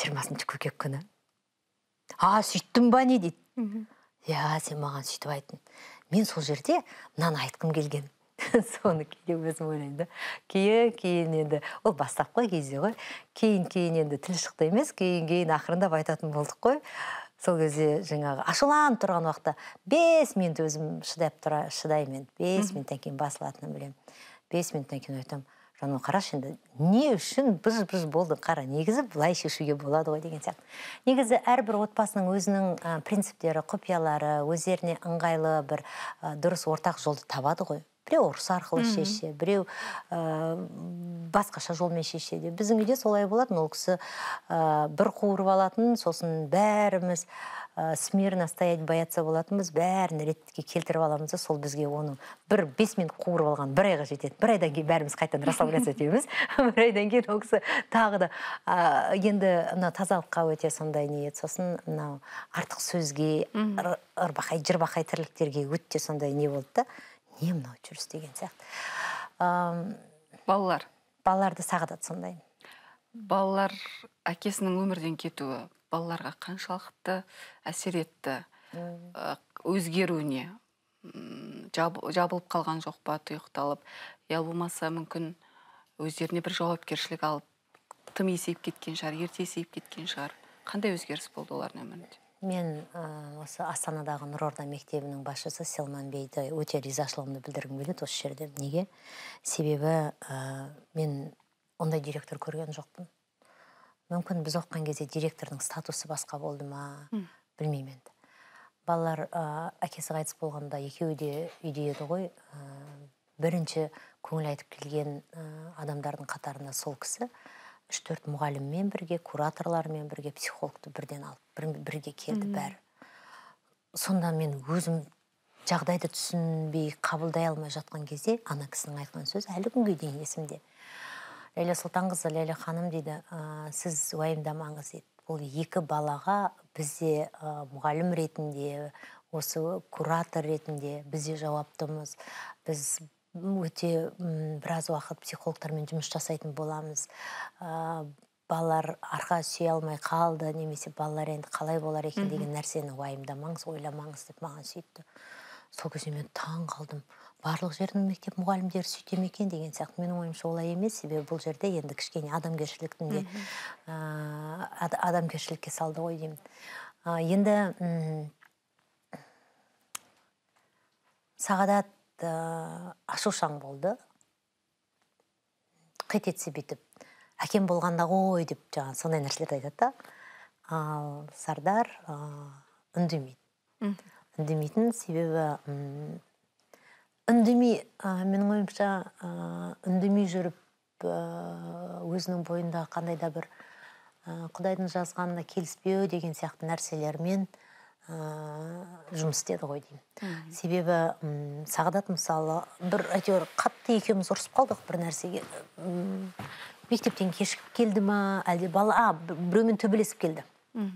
жиырмасыншы қыркүйек күні а сөйттім ба не дейді иә сен маған сөйтіп айттың мен сол жерде мынаны айтқым келген соны кейде өзім ойлаймын да кейін кейін енді ол бастапқы кезде ғой кейін кейін енді тіл шықты емес кейін кейін ақырындап айтатын болдық қой сол кезде жаңағы ашуланып тұрған уақытта бес минут өзім шыдап тұра шыдаймын бес минуттан кейін басылатынын білемін бес минуттан кейін айтамын жаным қарашы енді не үшін біз біз болдық қара негізі былай шешуге болады ғой деген сияқты негізі әрбір отбасының өзінің принциптері құпиялары өздеріне ыңғайлы бір дұрыс ортақ жолды табады ғой біреу ұрыс арқылы шешсе біреу ә, басқаша жолмен шешсе де біздің үйде солай болатын ол кісі ә, бір қуырып алатын сосын бәріміз смирно стоять бояться болатынбыз бәрін ретке келтіріп аламыз да сол бізге оның бір бес минут қуырып алған бір айға жетеді бір айдан кейін бәріміз қайтадан расслабляться етеміз бір айдан кейін ол кісі тағы да ә, енді мына тазалыққа өте сондай не еді сосын мынау артық сөзге ырбақай жырбақай тірліктерге өте сондай не болды да не мынау жүріс деген сияқты балалар балаларды сағынады сондай балалар әкесінің өмірден кетуі балаларға қаншалықты әсер етті өзгеруіне Жаб, жабылып қалған жоқ па тұйықталып я болмаса мүмкін өздеріне бір жауапкершілік алып тым есейіп кеткен шығар ерте есейіп кеткен шығар қандай өзгеріс болды олардың өмірінде мен ә, осы астанадағы нұр орда мектебінің басшысы селман бейді өте ризашылығымды білдіргім келеді осы жерде неге себебі ә, мен ондай директор көрген жоқпын мүмкін біз оқыған кезде директордың статусы басқа болды ма білмеймін енді балалар ә, әкесі қайтыс болғанда екеуі де үйде еді ғой ә, бірінші көңіл айтып келген ә, адамдардың қатарында сол кісі үш төрт мұғаліммен бірге кураторлармен бірге психологты бірден алып бір, бірге келді бәрі сонда мен өзім жағдайды түсінбей қабылдай алмай жатқан кезде ана кісінің айтқан сөзі әлі күнге дейін есімде ләйлә сұлтанқызы ләйлә ханым дейді ә, сіз уайымдамаңыз дейді бұл екі балаға бізде ә, мұғалім ретінде осы куратор ретінде бізде жауаптымыз біз өте біраз уақыт психологтармен жұмыс жасайтын боламыз ә, балалар арқа сүйе алмай қалды немесе балалар енді қалай болар екен деген нәрсені уайымдамаңыз ойламаңыз деп маған сөйтті сол кезде мен таң қалдым барлық жердің мектеп мұғалімдері сөйте ме екен деген сияқты менің ойымша олай емес себебі бұл жерде енді кішкене адамгершіліктің де ә, адамгершілікке салды ғой деймін ә, енді ұм, сағадат ә, ашушаң болды қит етсе бүйтіп әкем болғанда ғой деп жаңағы сондай нәрселерді айтады да ал сардар үндемейді үндемейтін себебі үндемей менің ойымша үндемей жүріп өзінің бойында қандай да бір құдайдың жазғанына келіспеу деген сияқты нәрселермен жұмыс істеді ғой деймін себебі ұм, сағдат мысалы бір әйтеуір қатты екеуміз ұрысып қалдық бір нәрсеге ұм, мектептен кешігіп келді ма әлде бала а біреумен төбелесіп келді Үм.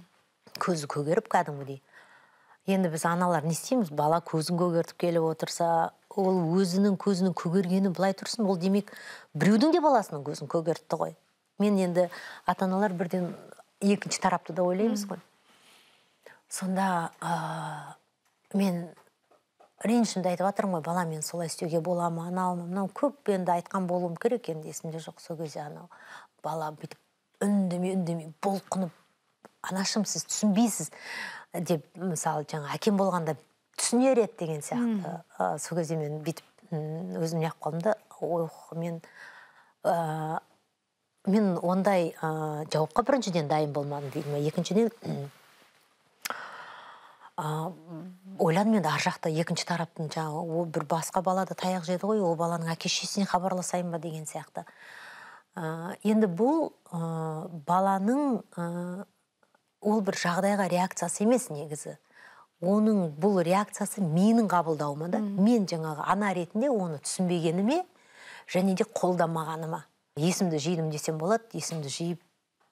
көзі көгеріп кәдімгідей енді біз аналар не істейміз бала көзін көгертіп келіп отырса ол өзінің көзінің көгергені былай тұрсын ол демек біреудің де баласының көзін көгертті ғой мен енді ата аналар бірден екінші тарапты да ойлаймыз ғой сонда ә, мен ренішімді айтып жатырмын ғой бала мен солай істеуге бола ма анау мынау көп енді айтқан болуым керек енді есімде жоқ сол кезде анау бала бүйтіп үндемей үндемей бұлқынып анашым сіз түсінбейсіз деп мысалы жаңа әкем болғанда түсінер еді деген сияқты сол кезде мен бүйтіп өзім неғып қалдым да ох мен ә, мен ондай ә, жауапқа біріншіден дайын болмадым видимо екіншіден ә, ойладым енді ар жақта екінші тараптың жаңағы бір басқа бала да таяқ жеді ғой ол баланың әке шешесіне хабарласайын ба деген сияқты ә, енді бұл ә, баланың ол бір жағдайға реакциясы емес негізі оның бұл реакциясы менің қабылдауыма да мен жаңағы ана ретінде оны түсінбегеніме және де қолдамағаныма есімді жидым десем болады есімді жиып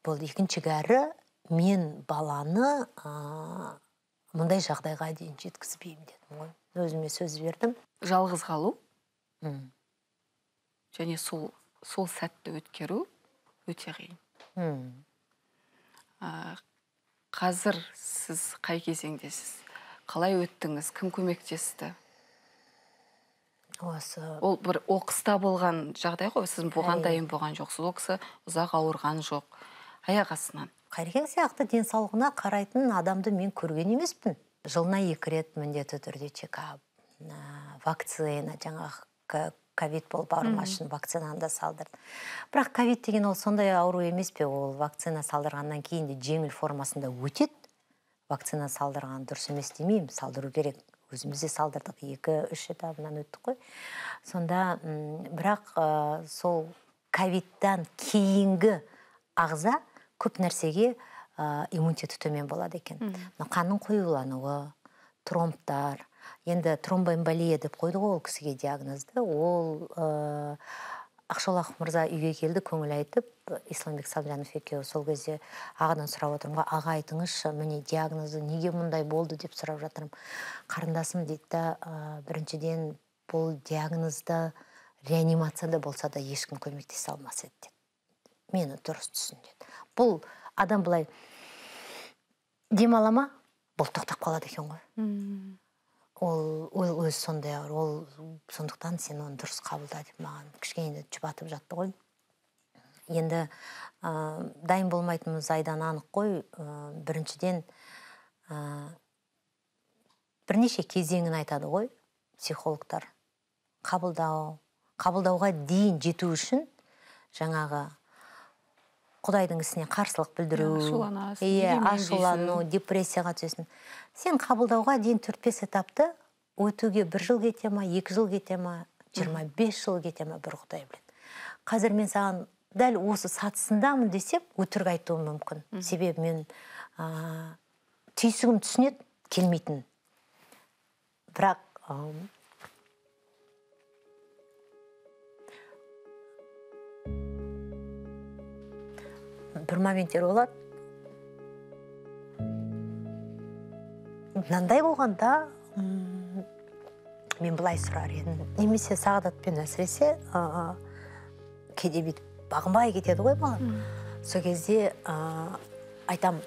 болды екінші кәрі мен баланы ә, мұндай жағдайға дейін жеткізбеймін дедім ғой өзіме сөз бердім жалғыз қалу Үм. және сол сол сәтті өткеру өте қиын қазір сіз қай кезеңдесіз қалай өттіңіз кім көмектесті осы ол бір оқыста болған жағдай ғой сіз бұған дайын болған жоқсыз ол кісі ұзақ ауырған жоқ аяқ астынан қайрекең сияқты денсаулығына қарайтын адамды мен көрген емеспін жылына екі рет міндетті түрде чекап вакцина жаңағы ковид болып ауырмас үшін вакцинаны да салдырды бірақ ковид деген ол сондай ауру емес пе ол вакцина салдырғаннан кейін де жеңіл формасында өтеді вакцина салдырған дұрыс емес демеймін салдыру керек өзіміз де салдырдық екі үш этабынан өттік қой сонда бірақ ә, сол ковидтан кейінгі ағза көп нәрсеге ә, иммунитеті төмен болады екен мына қанның қоюлануы тромбтар енді тромбоэмболия деп қойды ғой ол кісіге диагнозды ол ә, ақшолақов мырза үйге келді көңіл айтып исламбек сабжанов екеуі сол кезде ағадан сұрап отырмын ғой аға айтыңызшы міне диагнозы неге мұндай болды деп сұрап жатырмын қарындасым дейді да ә, біріншіден бұл диагнозды реанимацияда болса да ешкім көмектесе алмас еді деді мені дұрыс түсін деді бұл адам былай демала ма бұл тоқтап қалады екен ғой ол ол өзі сондай ауыр ол сондықтан сен оны дұрыс қабылда деп маған кішкене жұбатып жатты ғой енді ә, дайын болмайтынымыз айдан анық қой ә, біріншіден ә, бірнеше кезеңін айтады ғой психологтар қабылдау қабылдауға дейін жету үшін жаңағы құдайдың ісіне қарсылық білдіру иә, иә ашулану депрессияға түсесің сен қабылдауға дейін төрт бес этапты өтуге бір жыл кете ма екі жыл кете ма жиырма бес жыл кете ма бір құдай біледі қазір мен саған дәл осы сатысындамын десем өтірік айтуым мүмкін себебі мен ә, түйсігім түсінеді келмейтін бірақ бір моменттер болады мынандай болғанда ұм, мен былай сұрар едім немесе сағдатпен әсіресе ә, кейде бүйтіп бағынбай кетеді ғой балам сол кезде ә, айтам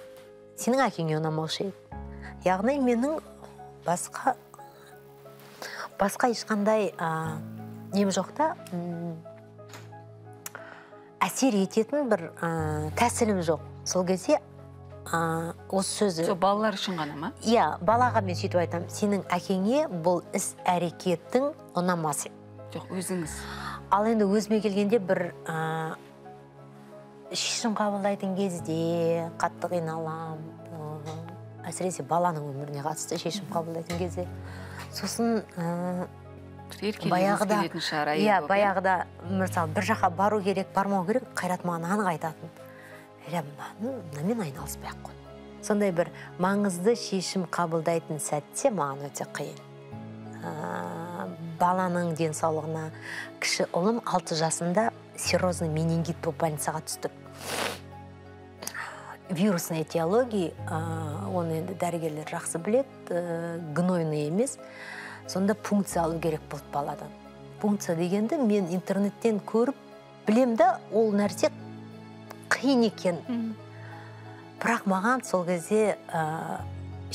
сенің әкеңе ұнамаушы еді яғни менің басқа басқа ешқандай ә, нем жоқ та ұм, әсер ететін бір ә, тәсілім жоқ сол кезде ә, осы сөзі сол балалар үшін ғана ма иә балаға мен сөйтіп айтамын сенің әкеңе бұл іс әрекеттің ұнамас жоқ өзіңіз ал енді өзіме келгенде бір ә, шешім қабылдайтын кезде қатты қиналамын әсіресе баланың өміріне қатысты шешім қабылдайтын кезде сосын баяғыда иә, иә баяғыда мысалы бір жаққа бару керек бармау керек қайрат маған анық айтатын мынамен айналыспай ақ қой сондай бір маңызды шешім қабылдайтын сәтте маған өте қиын ә, баланың денсаулығына кіші ұлым алты жасында серозный менингит болып больницаға түсті вирусный этиология оны енді дәрігерлер жақсы біледі ә, гнойный емес сонда пункция алу керек болды баладан пункция дегенді мен интернеттен көріп білем да ол нәрсе қиын екен бірақ маған сол кезде ә,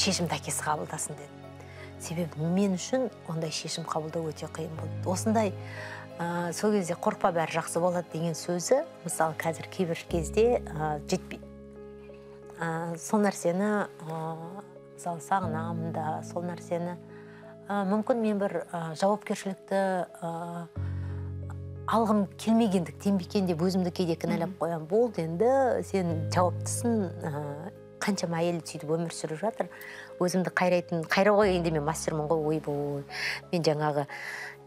шешімді әкесі қабылдасын деді себебі мен үшін ондай шешім қабылдау өте қиын болды осындай ә, сол кезде қорқпа бәрі жақсы болады деген сөзі мысалы қазір кейбір кезде ә, жетпейді ә, сол нәрсені ә, мысалы сағынамын да сол нәрсені Э, мүмкін мен бір э, жауапкершілікті э, алғым келмегендіктен бе екен деп өзімді кейде кінәлап қоямын болды енді сен жауаптысың қаншама әйел сөйтіп өмір сүріп жатыр өзімді қайрайтын қайра ғой енді мен мастермін ғой ойбой мен жаңағы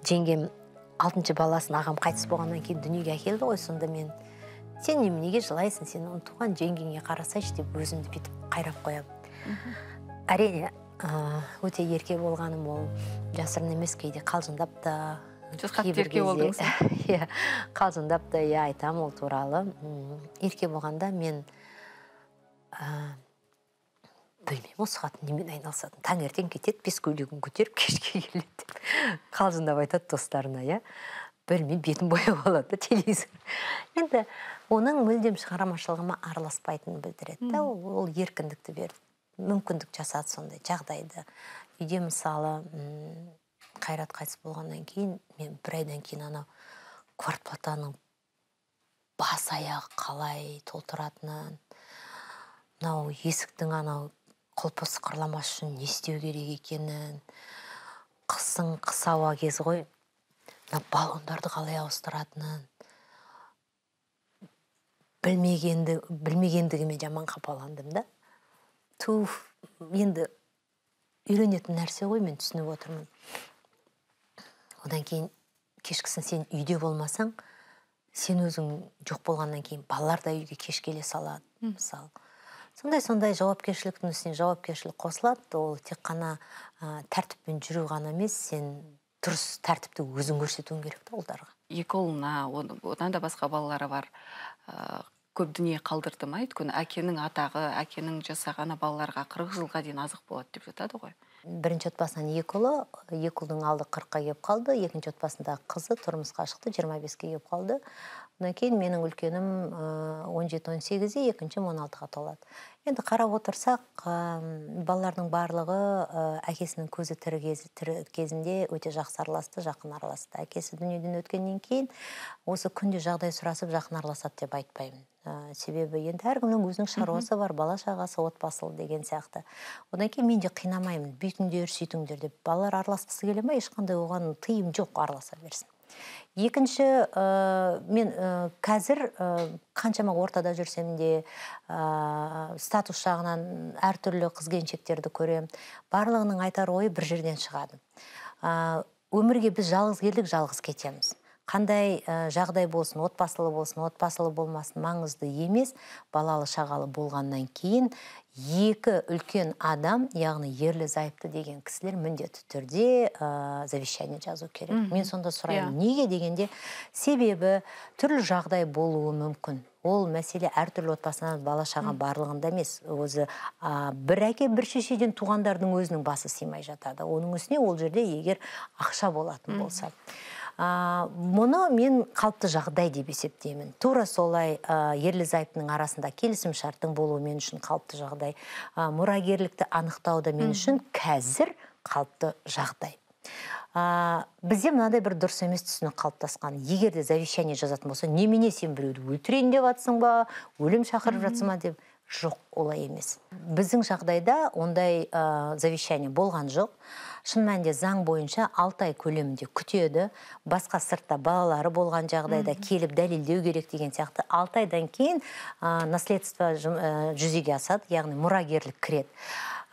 жеңгем алтыншы баласын ағам қайтыс болғаннан кейін дүниеге әкелді ғой сонда мен сен неге жылайсың сен туған жеңгеңе қарасайшы деп өзімді бүйтіп қайрап қоямын әрине өте ерке болғаным ол жасырын емес кейде қалжыңдап та сіз ерке болдыңыз иә, қалжыңдап та иә айтамын ол туралы ерке болғанда мен білмеймін осы қатын немен айналысатынын таңертең кетеді бес көйлегін көтеріп кешке келеді деп қалжыңдап айтады достарына иә білмеймін бетін бояп алады телевизор енді оның мүлдем шығармашылығыма араласпайтынын білдіреді да ол еркіндікті берді мүмкіндік жасады сондай жағдайды үйде мысалы қайрат қайтыс болғаннан кейін мен бір айдан кейін анау квартплатаның бас аяғы қалай толтыратынын мынау есіктің анау құлпы сықырламас үшін не істеу керек екенін қыстың қыс ауа кезі ғой мына баллондарды қалай ауыстыратынын білмегенді, білмегендігіме жаман қапаландым да ту енді үйренетін нәрсе ғой мен түсініп отырмын одан кейін кешкісін сен үйде болмасаң сен өзің жоқ болғаннан кейін балалар да үйге кеш келе салады мысалы сондай сондай жауапкершіліктің үстіне жауапкершілік қосылады ол тек қана ә, тәртіппен жүру ғана емес сен дұрыс тәртіпті өзің көрсетуің керек та ұлдарға екі ұлына одан да басқа балалары бар көп дүние қалдырды ма өйткені әкенің атағы әкенің жасағаны балаларға қырық жылға дейін азық болады деп жатады ғой бірінші отбасынан екі ұлы екі ұлдың алды қырыққа келіп қалды екінші отбасындағы қызы тұрмысқа шықты жиырма беске келіп қалды одан кейін менің үлкенім жеті 18 сегізде екіншім он алтыға толады енді қарап отырсақ балалардың барлығы әкесінің көзі тірі, кез, тірі кезінде өте жақсы араласты жақын араласты әкесі дүниеден өткеннен кейін осы күнде жағдай сұрасып жақын араласады деп айтпаймын ә, себебі енді әркімнің өзінің шаруасы бар бала шағасы отбасылы деген сияқты одан кейін мен де қинамаймын бүйтіңдер сөйтіңдер деп балалар араласқысы келе ма ешқандай оған тыйым жоқ араласа берсін екінші ә, мен ә, қазір ә, қаншама ортада жүрсем де статус жағынан әртүрлі қыз келіншектерді көремін барлығының айтар ойы бір жерден шығады өмірге біз жалғыз келдік жалғыз кетеміз қандай жағдай болсын отбасылы болсын отбасылы болмасын маңызды емес балалы шағалы болғаннан кейін екі үлкен адам яғни ерлі зайыпты деген кісілер міндетті түрде ә, завещание жазу керек мен сонда сұраймын иә. неге дегенде себебі түрлі жағдай болуы мүмкін ол мәселе әртүрлі отбасынан бала шаға барлығында емес өзі ә, бір әке бір шешеден туғандардың өзінің басы сыймай жатады оның үстіне ол жерде егер ақша болатын болса мұны мен қалыпты жағдай деп есептеймін тура солай ерлі зайыптының арасында келісім шарттың болуы мен үшін қалыпты жағдай мұрагерлікті анықтау да мен үшін қазір қалыпты жағдай ә, бізде мынадай бір дұрыс емес түсінік қалыптасқан егер де завещание жазатын болса немене сен біреуді өлтірейін деп жатсың ба өлім шақырып жатсың ба деп жоқ олай емес біздің жағдайда ондай ә, завещание болған жоқ шын мәнінде заң бойынша алты ай көлемінде күтеді басқа сыртта балалары болған жағдайда келіп дәлелдеу керек деген сияқты алты айдан кейін ә, наследство э, жүзеге асады яғни мұрагерлік кіреді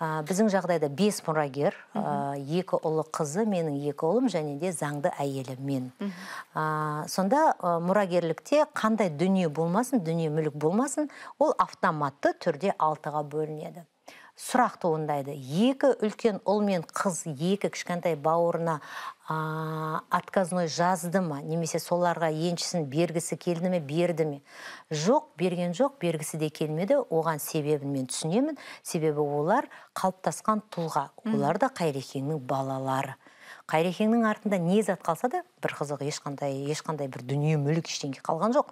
ә, біздің жағдайда бес мұрагер ә, екі ұлы қызы менің екі ұлым және де заңды әйелі мен ә, сонда мұрагерлікте қандай дүние болмасын дүние мүлік болмасын ол автоматты түрде алтыға бөлінеді сұрақ туындайды екі үлкен ұл мен қыз екі кішкентай бауырына ә, отказной жазды ма немесе соларға еншісін бергісі келді ме берді ме жоқ берген жоқ бергісі де келмеді оған себебін мен түсінемін себебі олар қалыптасқан тұлға олар да қайрекеңнің балалары қайрекеңнің артында не зат қалса да бір қызығы ешқандай ешқандай бір дүние мүлік ештеңе қалған жоқ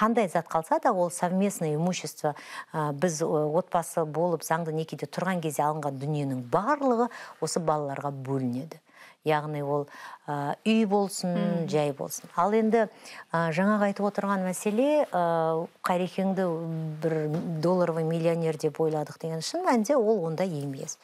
қандай зат қалса да ол совместное имущество ә, біз отбасы болып заңды некеде тұрған кезде алынған дүниенің барлығы осы балаларға бөлінеді яғни ол үй болсын жай болсын ал енді ә, жаңағы айтып отырған мәселе ә, қайрекеңді бір долларовый миллионер деп ойладық деген шын мәнінде ол ондай емес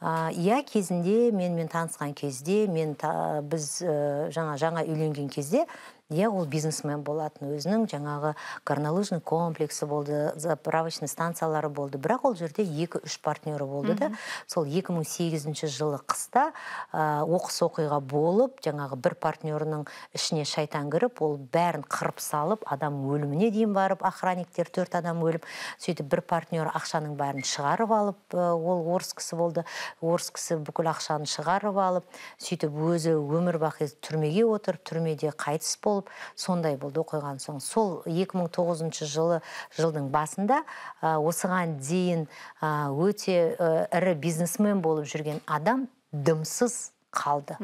иә кезінде мен мен танысқан кезде мен та, біз ә, жаңа жаңа үйленген кезде иә ол бизнесмен болатын өзінің жаңағы горнолыжный комплексі болды заправочный станциялары болды бірақ ол жерде екі үш партнері болды да сол 2008 жылы қыста ә, оқыс оқиға болып жаңағы бір партнерінің ішіне шайтан кіріп ол бәрін қырып салып адам өліміне дейін барып охранниктер төрт адам өліп сөйтіп бір партнер ақшаның бәрін шығарып алып ол орыс кісі болды орыс кісі бүкіл ақшаны шығарып алып сөйтіп өзі өмір бақи түрмеге отырып түрмеде қайтыс болып сондай болды оқиған соң сол 2009 жылы жылдың басында осыған дейін өте ірі бизнесмен болып жүрген адам дымсыз қалды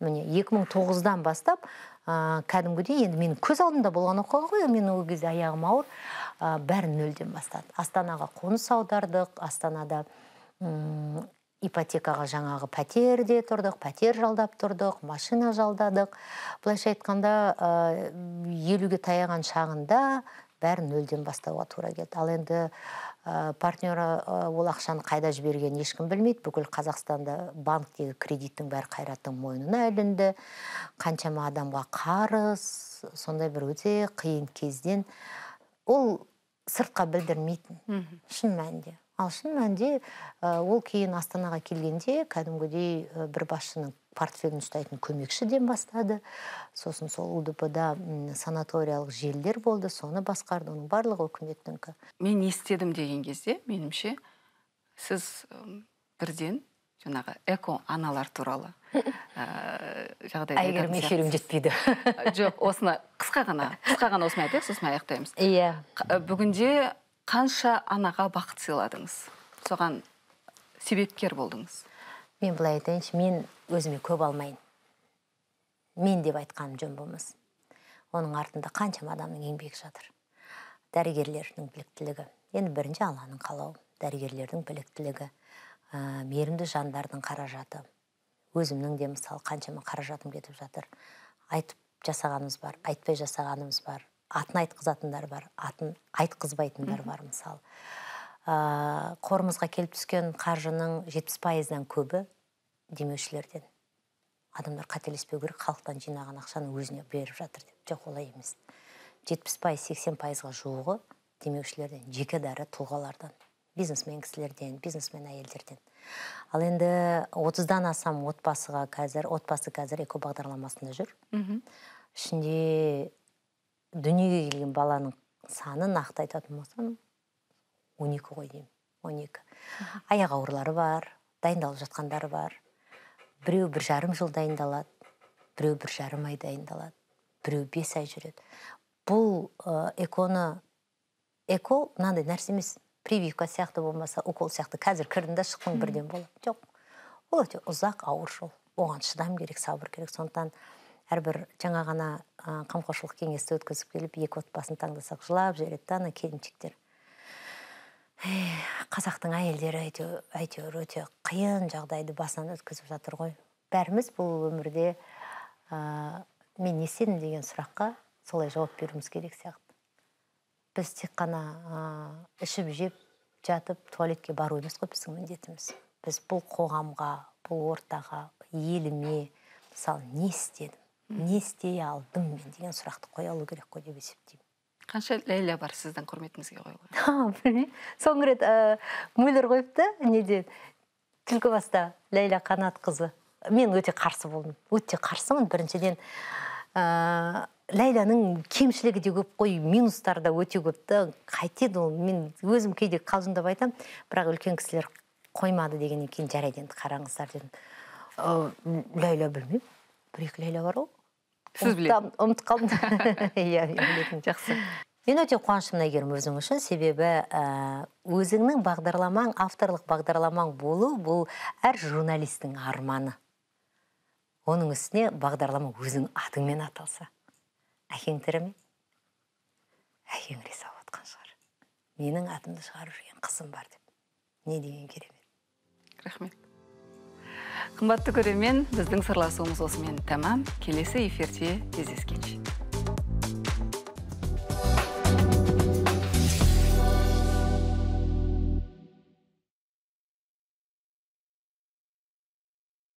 міне 2009-дан бастап ә, кәдімгідей енді менің көз алдымда болған оқиға ғой мен ол кезде аяғым ауыр ә, бәрін нөлден бастады астанаға қоныс аудардық астанада ипотекаға жаңағы пәтерде тұрдық пәтер жалдап тұрдық машина жалдадық былайша айтқанда э, елуге таяған шағында бәрін нөлден бастауға тура келді ал енді ә, э, партнеры ә, э, ол ақшаны қайда жібергенін ешкім білмейді бүкіл қазақстанда банктегі кредиттің бәрі қайраттың мойнына ілінді қаншама адамға қарыз сондай бір өте қиын кезден ол сыртқа білдірмейтін шын мәнінде ал шын мәнінде ол кейін астанаға келгенде кәдімгідей бір басшының портфелін ұстайтын көмекшіден бастады сосын сол удп да санаториялық желілер болды соны басқарды оның барлығы үкіметтікі мен істедім деген кезде меніңше сіз бірден жаңағы эко аналар туралы ә, жағдай әйгерім эфирім жетпейді жоқ осыны қысқа ғана қысқа ғана осыны айтайық сосын аяқтаймыз иә бүгінде қанша анаға бақыт сыйладыңыз соған себепкер болдыңыз мен былай айтайыншы мен өзіме көп алмайын мен деп айтқаным жөн болмас оның артында қаншама адамның еңбегі жатыр дәрігерлердің біліктілігі енді бірінші алланың қалауы дәрігерлердің біліктілігі ә, мейірімді жандардың қаражаты өзімнің де мысалы қаншама қаражатым кетіп жатыр айтып жасағанымыз бар айтпай жасағанымыз бар атын айтқызатындар бар атын айтқызбайтындар бар мысалы ыыы қорымызға келіп түскен қаржының 70 пайыздан көбі демеушілерден адамдар қателеспеу керек халықтан жинаған ақшаны өзіне беріп жатыр деп жоқ олай емес жетпіс пайыз сексен пайызға жуығы демеушілерден дәрі тұлғалардан бизнесмен кісілерден бизнесмен әйелдерден ал енді отыздан асам отбасыға қазір отбасы қазір эко бағдарламасында жүр мхм ішінде дүниеге келген баланың саны нақты айтатын болсам он екі ғой деймін он екі аяқ ауырлары бар дайындалып жатқандары бар біреу бір жарым жыл дайындалады біреу бір жарым ай дайындалады біреу бес ай жүреді бұл ә, эконы эко мынандай нәрсе емес прививка сияқты болмаса укол сияқты қазір кірдің да шықтың бірден болады жоқ ол өте ұзақ ауыр жол оған шыдам керек сабыр керек сондықтан әрбір жаңа ғана қамқоршылық кеңесті өткізіп келіп екі отбасын таңдасақ жылап жібереді ана келіншектер қазақтың әйелдері әйтеуір өте қиын жағдайды басынан өткізіп жатыр ғой бәріміз бұл өмірде ә, мен не істедім деген сұраққа солай жауап беруіміз керек сияқты біз тек қана ә, ішіп жеп жатып туалетке бару емес қой біздің міндетіміз біз бұл қоғамға бұл ортаға еліме мысалы не істедім не істей алдым мен деген сұрақты қоя алу керек қой деп есептеймін қанша ләйлә бар сіздің құрметіңізге қойылған білмеймін соңғы рет э, мөлдір қойыпты неде түлкібаста ләйлә қанатқызы мен өте қарсы болдым өте қарсымын біріншіден ә, ләйләнің кемшілігі де көп қой минустары да өте көп та қайтеді ол мен өзім кейде қалжыңдап айтамын бірақ үлкен кісілер қоймады дегеннен кейін жарайды енді қараңыздар дедім э, ләйлә білмеймін бір екі ләйлә бар ғой сіз білесіз ұмытып қалдым иә білетін жақсы мен өте қуаныштымын әйгерім өзің үшін себебі ә, өзіңнің бағдарламаң авторлық бағдарламаң болу бұл әр журналистің арманы оның үстіне бағдарлама өзің атыңмен аталса әкең тірі ме әкең риза болып шығар менің атымды шығарып жүрген қызым бар деп не деген керемет рахмет қымбатты көрермен біздің сырласуымыз осымен тәмам келесі эфирде кездескенше